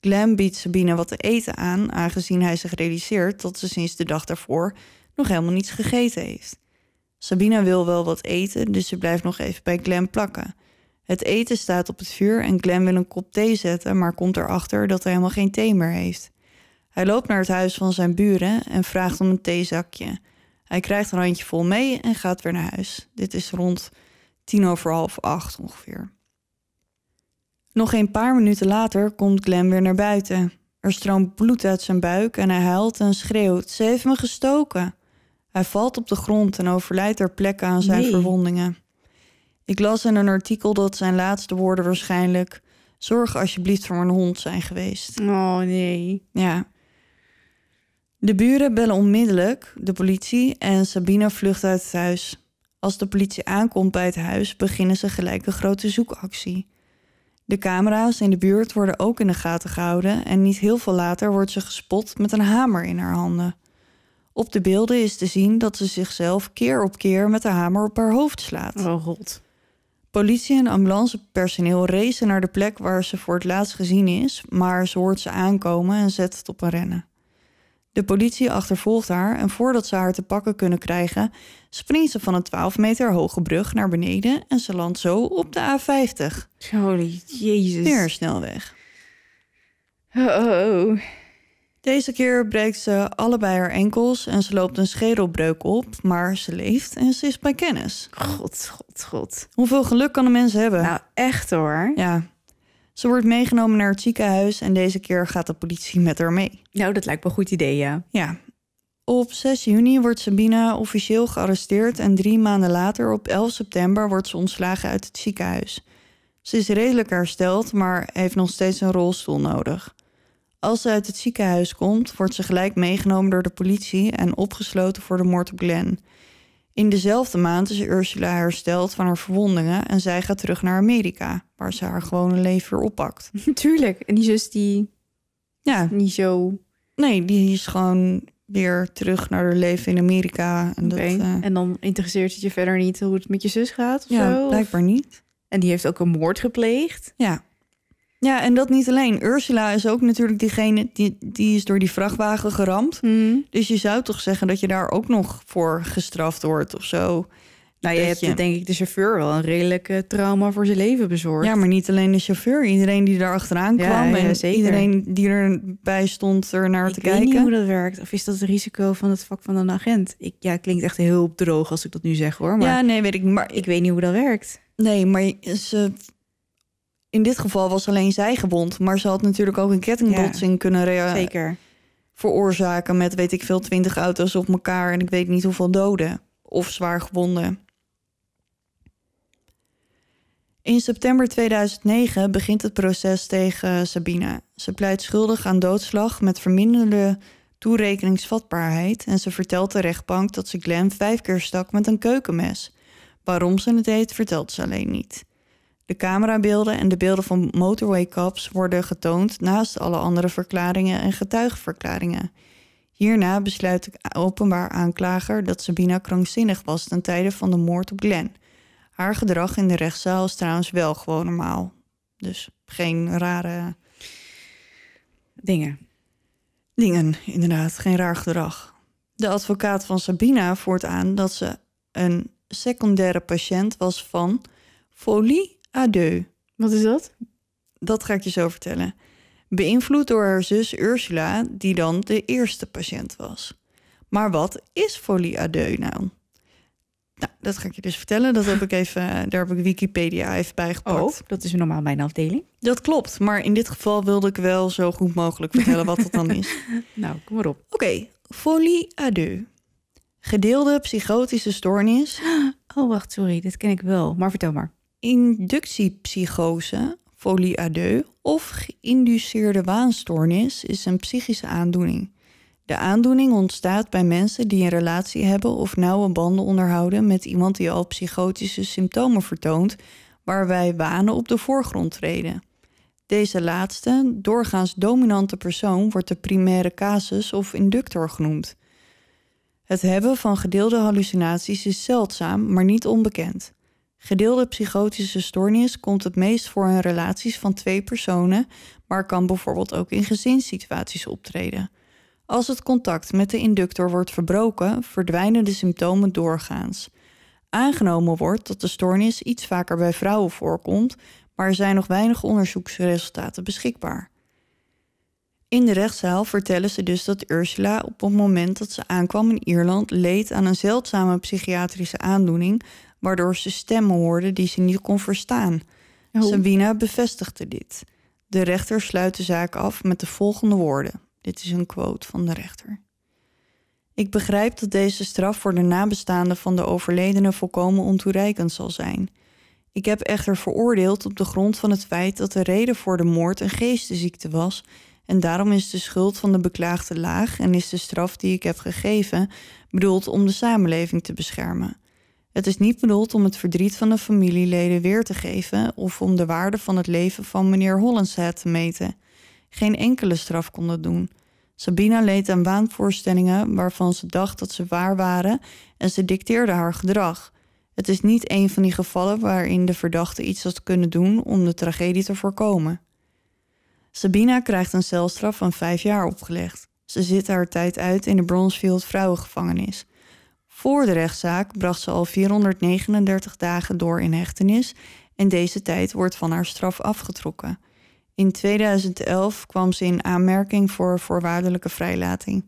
Glenn biedt Sabina wat te eten aan, aangezien hij zich realiseert dat ze sinds de dag daarvoor nog helemaal niets gegeten heeft. Sabina wil wel wat eten, dus ze blijft nog even bij Glenn plakken. Het eten staat op het vuur en Glenn wil een kop thee zetten, maar komt erachter dat hij helemaal geen thee meer heeft. Hij loopt naar het huis van zijn buren en vraagt om een theezakje. Hij krijgt een handje vol mee en gaat weer naar huis. Dit is rond tien over half acht ongeveer. Nog een paar minuten later komt Glen weer naar buiten. Er stroomt bloed uit zijn buik en hij huilt en schreeuwt: Ze heeft me gestoken. Hij valt op de grond en overlijdt ter plekke aan zijn verwondingen. Ik las in een artikel dat zijn laatste woorden waarschijnlijk: Zorg alsjeblieft voor mijn hond zijn geweest. Oh nee. Ja, de buren bellen onmiddellijk de politie en Sabina vlucht uit het huis. Als de politie aankomt bij het huis, beginnen ze gelijk een grote zoekactie. De camera's in de buurt worden ook in de gaten gehouden en niet heel veel later wordt ze gespot met een hamer in haar handen. Op de beelden is te zien dat ze zichzelf keer op keer met de hamer op haar hoofd slaat. Oh god. Politie en ambulancepersoneel racen naar de plek waar ze voor het laatst gezien is, maar ze hoort ze aankomen en zet het op een rennen. De politie achtervolgt haar en voordat ze haar te pakken kunnen krijgen, springt ze van een 12 meter hoge brug naar beneden en ze landt zo op de A50. Holy jezus. Weer snelweg. Oh, oh, oh. Deze keer breekt ze allebei haar enkels en ze loopt een schedelbreuk op, maar ze leeft en ze is bij kennis. God, god, god. Hoeveel geluk kan een mens hebben? Nou, echt hoor. Ja, ze wordt meegenomen naar het ziekenhuis en deze keer gaat de politie met haar mee. Nou, dat lijkt me een goed idee, ja. Ja. Op 6 juni wordt Sabina officieel gearresteerd en drie maanden later, op 11 september, wordt ze ontslagen uit het ziekenhuis. Ze is redelijk hersteld, maar heeft nog steeds een rolstoel nodig. Als ze uit het ziekenhuis komt, wordt ze gelijk meegenomen door de politie en opgesloten voor de moord op Glenn. In dezelfde maand is Ursula hersteld van haar verwondingen en zij gaat terug naar Amerika, waar ze haar gewone leven weer oppakt. Natuurlijk En die zus die ja. niet zo. Nee, die is gewoon weer terug naar haar leven in Amerika. En, dat, eh, en dan interesseert het je verder niet hoe het met je zus gaat? Of ja, zo, blijkbaar niet. En die heeft ook een moord gepleegd. Ja. Ja, en dat niet alleen. Ursula is ook natuurlijk diegene die, die is door die vrachtwagen geramd. Mhm. Dus je zou toch zeggen dat je daar ook nog voor gestraft wordt of zo. Nou, je hebt denk ik de chauffeur wel een redelijk eh, trauma voor zijn leven bezorgd. Ja, maar niet alleen de chauffeur. Iedereen die daar achteraan kwam en iedereen die erbij stond er naar te kijken. Ik weet niet hoe dat werkt. Of is dat het risico van het vak van een agent? Ik, ja, klinkt echt heel droog als ik dat nu zeg hoor. Maar ja, nee, weet ik. Maar ik weet niet hoe dat werkt. Nee, maar ze in dit geval was alleen zij gewond. Maar ze had natuurlijk ook een kettingbotsing kunnen zeker. veroorzaken met weet ik veel, twintig auto's op elkaar en ik weet niet hoeveel doden of zwaar gewonden. In september 2009 begint het proces tegen Sabina. Ze pleit schuldig aan doodslag met verminderde toerekeningsvatbaarheid en ze vertelt de rechtbank dat ze Glenn vijf keer stak met een keukenmes. Waarom ze het deed, vertelt ze alleen niet. De camerabeelden en de beelden van motorway cops worden getoond naast alle andere verklaringen en getuigenverklaringen. Hierna besluit de openbaar aanklager dat Sabina krankzinnig was ten tijde van de moord op Glen. Haar gedrag in de rechtszaal is trouwens wel gewoon normaal. Dus geen rare dingen. Dingen, inderdaad, geen raar gedrag. De advocaat van Sabina voert aan dat ze een secundaire patiënt was van folie Adeu. Wat is dat? Dat ga ik je zo vertellen. Beïnvloed door haar zus Ursula, die dan de eerste patiënt was. Maar wat is folie adeu nou? Nou, dat ga ik je dus vertellen. Dat heb ik even, daar heb ik Wikipedia even bij gepakt. Oh, dat is normaal mijn afdeling. Dat klopt, maar in dit geval wilde ik wel zo goed mogelijk vertellen wat dat dan is. nou, kom maar op. Oké, folie adeu. Gedeelde psychotische stoornis. Oh, wacht, sorry, dit ken ik wel. Maar vertel maar. Inductiepsychose, folie à deux, of geïnduceerde waanstoornis is een psychische aandoening. De aandoening ontstaat bij mensen die een relatie hebben of nauwe banden onderhouden met iemand die al psychotische symptomen vertoont, waarbij wanen op de voorgrond treden. Deze laatste, doorgaans dominante persoon, wordt de primaire casus of inductor genoemd. Het hebben van gedeelde hallucinaties is zeldzaam, maar niet onbekend. Gedeelde psychotische stoornis komt het meest voor in relaties van twee personen, maar kan bijvoorbeeld ook in gezinssituaties optreden. Als het contact met de inductor wordt verbroken, verdwijnen de symptomen doorgaans. Aangenomen wordt dat de stoornis iets vaker bij vrouwen voorkomt, maar er zijn nog weinig onderzoeksresultaten beschikbaar. In de rechtszaal vertellen ze dus dat Ursula op het moment dat ze aankwam in Ierland leed aan een zeldzame psychiatrische aandoening waardoor ze stemmen hoorde die ze niet kon verstaan. Sabina bevestigde dit. De rechter sluit de zaak af met de volgende woorden. Dit is een quote van de rechter. Ik begrijp dat deze straf voor de nabestaanden van de overledene volkomen ontoereikend zal zijn. Ik heb echter veroordeeld op de grond van het feit dat de reden voor de moord een geestesziekte was en daarom is de schuld van de beklaagde laag en is de straf die ik heb gegeven bedoeld om de samenleving te beschermen. Het is niet bedoeld om het verdriet van de familieleden weer te geven of om de waarde van het leven van meneer Hollinshead te meten. Geen enkele straf kon dat doen. Sabina leed aan waanvoorstellingen waarvan ze dacht dat ze waar waren en ze dicteerde haar gedrag. Het is niet een van die gevallen waarin de verdachte iets had kunnen doen om de tragedie te voorkomen. Sabina krijgt een celstraf van vijf jaar opgelegd. Ze zit haar tijd uit in de Bronsfield vrouwengevangenis. Voor de rechtszaak bracht ze al 439 dagen door in hechtenis en deze tijd wordt van haar straf afgetrokken. In 2011 kwam ze in aanmerking voor voorwaardelijke vrijlating.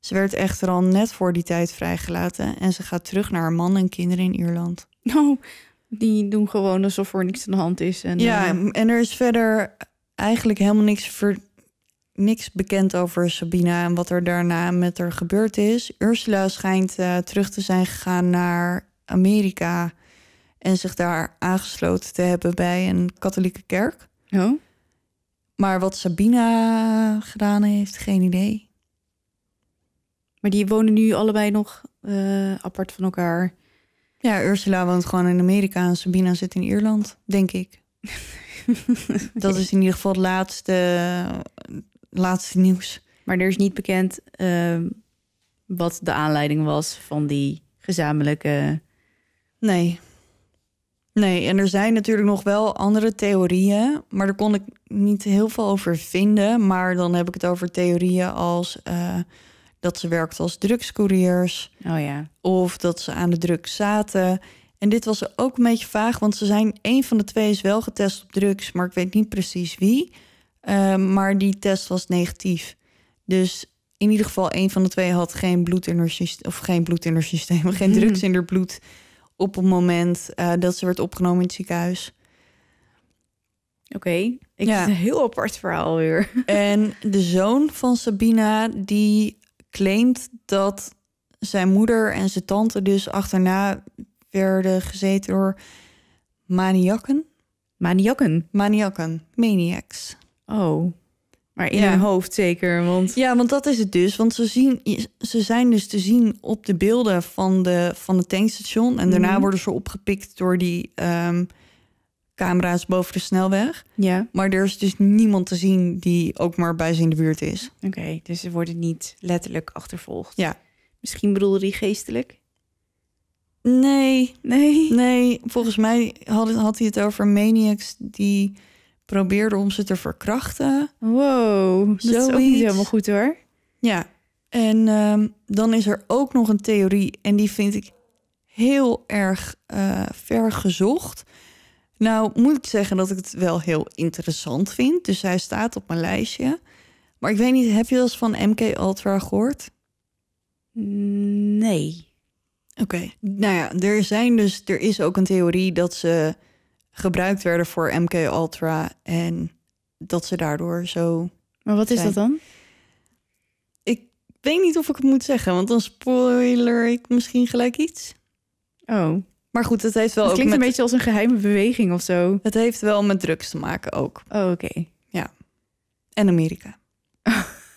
Ze werd echter al net voor die tijd vrijgelaten en ze gaat terug naar haar man en kinderen in Ierland. Nou, die doen gewoon alsof er niks aan de hand is. En, ja, eh, en er is verder eigenlijk helemaal niks ver niks bekend over Sabina en wat er daarna met haar gebeurd is. Ursula schijnt eh, terug te zijn gegaan naar Amerika en zich daar aangesloten te hebben bij een katholieke kerk. Oh. Maar wat Sabina gedaan heeft, geen idee. Maar die wonen nu allebei nog eh, apart van elkaar. Ja, Ursula woont gewoon in Amerika en Sabina zit in Ierland, denk ik. Dat is in ieder geval het laatste laatste nieuws. Maar er is niet bekend ehm, wat de aanleiding was van die gezamenlijke. Nee. Nee, en er zijn natuurlijk nog wel andere theorieën, maar daar kon ik niet heel veel over vinden. Maar dan heb ik het over theorieën als eh, dat ze werkte als drugscouriers. Oh ja. Of dat ze aan de drugs zaten. En dit was ook een beetje vaag, want ze zijn, een van de twee is wel getest op drugs, maar ik weet niet precies wie. Ehm, maar die test was negatief. Dus in ieder geval, een van de twee had geen bloed in haar systeem, of geen bloed in haar systeem, geen hmm. drugs in haar bloed op het moment eh, dat ze werd opgenomen in het ziekenhuis. Oké, ik ja. een heel apart verhaal weer. En de zoon van Sabina, die claimt dat zijn moeder en zijn tante dus achterna werden gezeten door maniakken. Maniakken? Maniakken, maniacs. Oh, maar in ja. hun hoofd zeker. Want... Ja, want dat is het dus. Want ze, zien, ze zijn dus te zien op de beelden van, de, van het tankstation. En daarna mhm. worden ze opgepikt door die ehm, camera's boven de snelweg. Ja. Maar er is dus niemand te zien die ook maar bij ze in de buurt is. Oké, dus ze worden niet letterlijk achtervolgd. Ja. Misschien bedoelde hij geestelijk? Nee. Nee? Nee, volgens mij had, had hij het over maniacs die probeerde om ze te verkrachten. Wow, dat is ook niet helemaal goed hoor. Ja, en ehm, dan is er ook nog een theorie en die vind ik heel erg uh, ver gezocht. Nou, moet ik zeggen dat ik het wel heel interessant vind. Dus hij staat op mijn lijstje. Maar ik weet niet, heb je wel eens van MK Ultra gehoord? Nee. Oké. Nou ja, er zijn dus, er is ook een theorie dat ze gebruikt werden voor MK Ultra en dat ze daardoor zo. Maar wat is dat dan? Ik weet niet of ik het moet zeggen, want dan spoiler ik misschien gelijk iets. Oh. Maar goed, het heeft wel. klinkt een beetje als een geheime beweging of zo. Het heeft wel met drugs te maken ook. Oh, oké. Ja. En Amerika.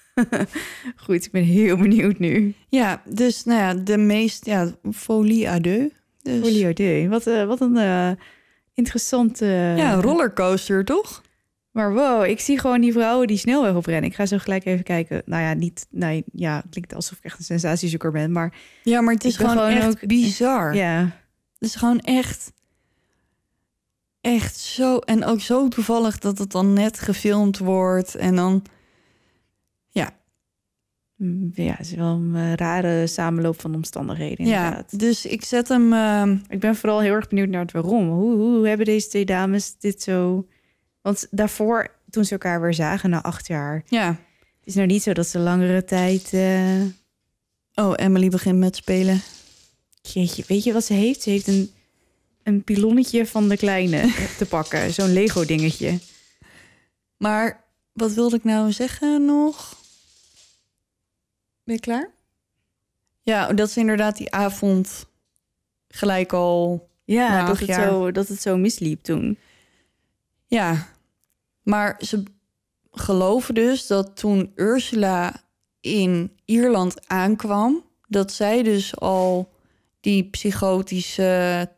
goed, ik ben heel benieuwd nu. Ja, dus nou ja, de meest ja, folie adeu. Dus... Folie à Wat, uh, wat een. Eh, interessante... Ja, rollercoaster, toch? Maar wow, ik zie gewoon die vrouwen die snelweg oprennen. Ik ga zo gelijk even kijken. Nou ja, niet, nee, ja, het klinkt alsof ik echt een sensatiezoeker ben, maar... Ja, maar het is gewoon, echt ook... bizar. Ja. Het is gewoon echt, echt zo... En ook zo toevallig dat het dan net gefilmd wordt en dan... Mm, ja, het is wel een eh, rare samenloop van omstandigheden. Inderdaad. Ja, dus ik zet hem. Eh, ik ben vooral heel erg benieuwd naar het waarom. Hoe, hoe hebben deze twee dames dit zo. Want daarvoor, toen ze elkaar weer zagen na acht jaar. Ja. Het is nou niet zo dat ze langere tijd. Eh, oh, Emily begint met spelen. Jeetje, weet je wat ze heeft? Ze heeft een, een pilonnetje van de kleine te pakken. Zo'n Lego-dingetje. Maar wat wilde ik nou zeggen nog? Ben je klaar? Ja, dat is inderdaad die avond gelijk al. Ja, dat het, zo, dat het zo misliep toen. Ja, maar ze geloven dus dat toen Ursula in Ierland aankwam, dat zij dus al die psychotische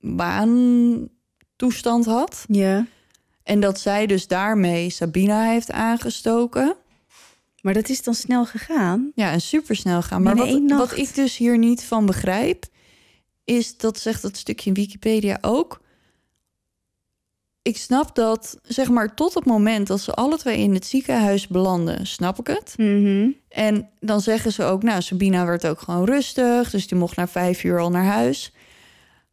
baantoestand had. Ja. En dat zij dus daarmee Sabina heeft aangestoken. Maar dat is dan snel gegaan. Ja, en supersnel gaan. Maar wat, wat ik dus hier niet van begrijp, is dat zegt dat stukje in Wikipedia ook. Ik snap dat, zeg maar, tot het moment dat ze alle twee in het ziekenhuis belanden, snap ik het. Mhm. En dan zeggen ze ook, nou, Sabina werd ook gewoon rustig, dus die mocht na vijf uur al naar huis.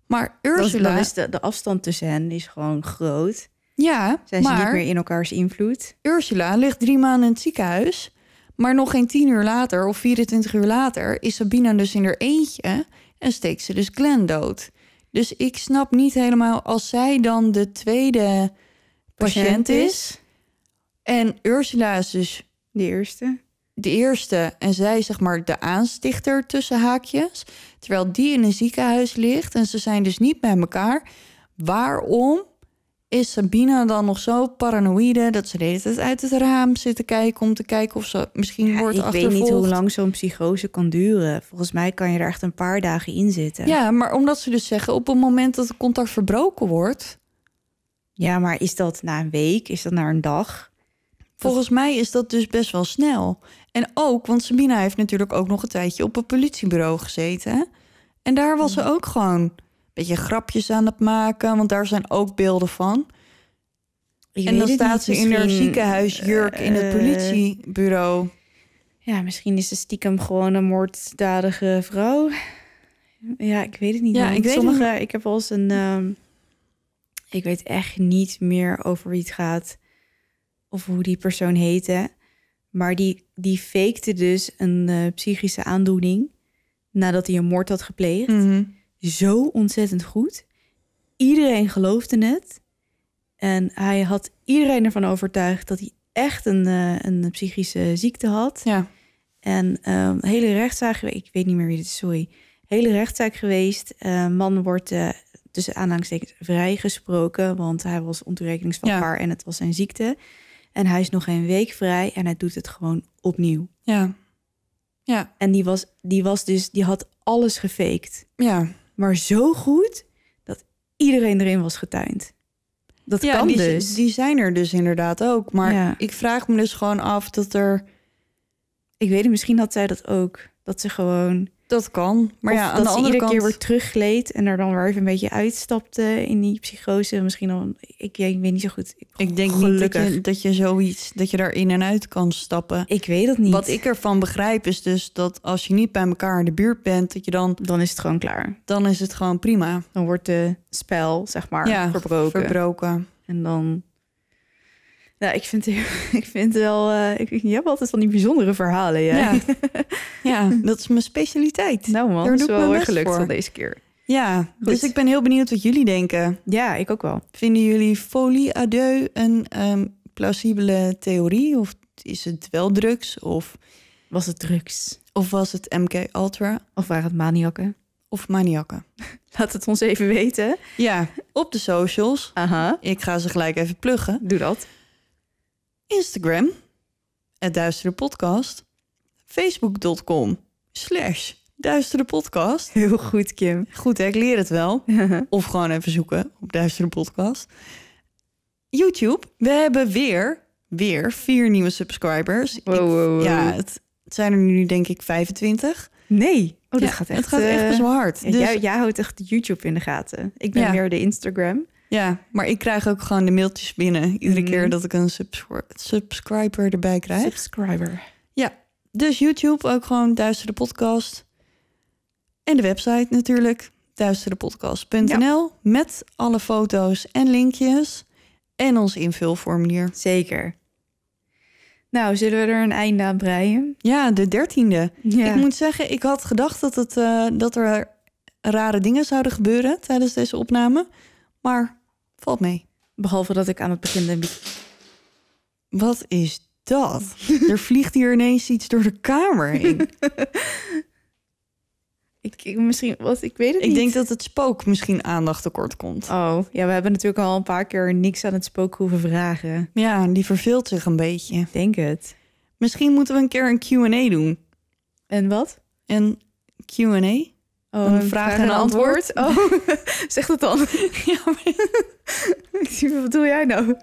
Maar Ursula. de, de afstand tussen hen is gewoon groot. Ja, zijn ze maar, niet meer in elkaars invloed? Ursula ligt drie maanden in het ziekenhuis. Maar nog geen tien uur later of 24 uur later is Sabina dus in haar eentje en steekt ze dus Glenn dood. Dus ik snap niet helemaal als zij dan de tweede patiënt, is. En Ursula is dus. De eerste. De eerste. En zij, zeg maar, de aanstichter tussen haakjes. Terwijl die in een ziekenhuis ligt en ze zijn dus niet bij elkaar. Waarom is Sabina dan nog zo paranoïde dat ze de hele tijd uit het raam zit te kijken om te kijken of ze misschien wordt ik achtervolgd. Ik weet niet hoe lang zo'n psychose kan duren. Volgens mij kan je er echt een paar dagen in zitten. Ja, maar omdat ze dus zeggen op het moment dat het contact verbroken wordt. Ja, maar is dat na een week? Is dat na een dag? Volgens mij is dat dus best wel snel. En ook, want Sabina heeft natuurlijk ook nog een tijdje op een politiebureau gezeten. En daar was ze ook gewoon beetje grapjes aan het maken, want daar zijn ook beelden van. en dan staat ze in een ziekenhuisjurk in het eh, politiebureau. Ja, misschien is ze stiekem gewoon een moorddadige vrouw. Ja, ik weet het niet. Ja, ik weet sommige, niet. ik heb wel eens een. Ehm, ik weet echt niet meer over wie het gaat of hoe die persoon heette. Maar die, die fakte dus een eh, psychische aandoening nadat hij een moord had gepleegd. Mm zo ontzettend goed. Iedereen geloofde het. En hij had iedereen ervan overtuigd dat hij echt een, eh, een psychische ziekte had. Ja. En ehm, hele rechtszaak, ik weet niet meer wie dit is, sorry. Hele rechtszaak geweest. Uh, man wordt eh, tussen aanhalingstekens vrijgesproken, want hij was ontoerekeningsvatbaar en het was zijn ziekte. En hij is nog een week vrij en hij doet het gewoon opnieuw. Ja. Ja. En die was, die was dus, die had alles gefaked. Ja maar zo goed dat iedereen erin was getuind. Dat kan dus. Die zijn er dus inderdaad ook. Maar ik vraag me dus gewoon af dat er. Ik weet het, misschien had zij dat ook. Dat ze gewoon dat kan. Maar ja, aan dat de andere iedere keer weer teruggleed en er dan weer even een beetje uitstapte in die psychose. Misschien dan, ik, weet niet zo goed. Ik, denk niet dat je, dat je zoiets, dat je daar in en uit kan stappen. Ik weet het niet. Wat ik ervan begrijp is dus dat als je niet bij elkaar in de buurt bent, dat je dan... Dan is het gewoon klaar. Dan is het gewoon prima. Dan wordt de spel, zeg maar, ja, verbroken. verbroken. En dan nou, ik vind, ik vind wel. Eh, ik, je hebt altijd van die bijzondere verhalen. Ja. ja, dat is mijn specialiteit. Nou, man, er dat is wel weer gelukt van deze keer. Ja, dus ik ben heel benieuwd wat jullie denken. Ja, ik ook wel. Vinden jullie folie adieu een ehm, plausibele theorie? Of is het wel drugs? Of was het drugs? Of was het MK Ultra? Of waren het maniakken? Of maniakken? Laat het ons even weten. Ja, op de socials. Aha. Ik ga ze gelijk even pluggen. Doe dat. Instagram, het Duistere Podcast, facebook.com slash Duistere Podcast. Heel goed, Kim. Goed, hè? ik leer het wel. of gewoon even zoeken op Duistere Podcast. YouTube, we hebben weer, weer vier nieuwe subscribers. Wow, wow, Ja, het, zijn er nu denk ik 25. Nee, oh, dat gaat echt, het eh, gaat echt best wel hard. Dus... Jij, jij, houdt echt YouTube in de gaten. Ik ben meer de Instagram. Ja, maar ik krijg ook gewoon de mailtjes binnen. Iedere keer mhm. dat ik een subscriber erbij krijg. Subscriber. Ja, dus YouTube ook gewoon thuis de Podcast. En de website natuurlijk, duisterepodcast.nl Ja. Met alle foto's en linkjes. En ons invulformulier. Zeker. Nou, zullen we er een einde aan breien? Ja, de dertiende. Ik moet zeggen, ik had gedacht dat, het, eh, dat er rare dingen zouden gebeuren tijdens deze opname. Maar Valt mee. Behalve dat ik aan het begin Wat is dat? er vliegt hier ineens iets door de kamer heen. ik, misschien, wat, ik weet het niet. Ik denk dat het spook misschien aandacht tekort komt. Oh, ja, we hebben natuurlijk al een paar keer niks aan het spook hoeven vragen. Ja, die verveelt zich een beetje. denk het. Misschien moeten we een keer een Q&A doen. En wat? Een Q&A? Oh, een, vraag, en een antwoord. Oh, zeg dat dan. Ja, maar... Wat bedoel jij nou?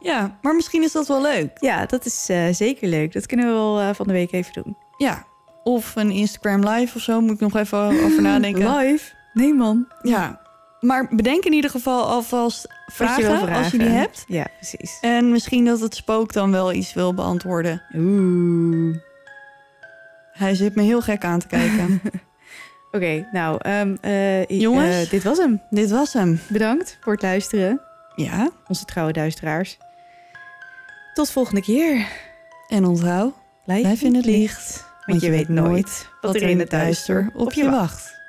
Ja, maar misschien is dat wel leuk. Ja, dat is eh, zeker leuk. Dat kunnen we wel eh, van de week even doen. Ja, of een Instagram live of zo. Moet ik nog even over nadenken. Live? Nee man. Ja, maar bedenk in ieder geval alvast vragen, vragen, als je die hebt. Ja, precies. En misschien dat het spook dan wel iets wil beantwoorden. Oeh. Hij zit me heel gek aan te kijken. Oké, nou, ehm, eh, jongens, eh, dit was hem. Dit was hem. Bedankt voor het luisteren. Ja. Onze trouwe duisteraars. Tot volgende keer. En onthoud, blijf, blijf in het licht, licht want, je, weet nooit wat er in het duister op je wacht.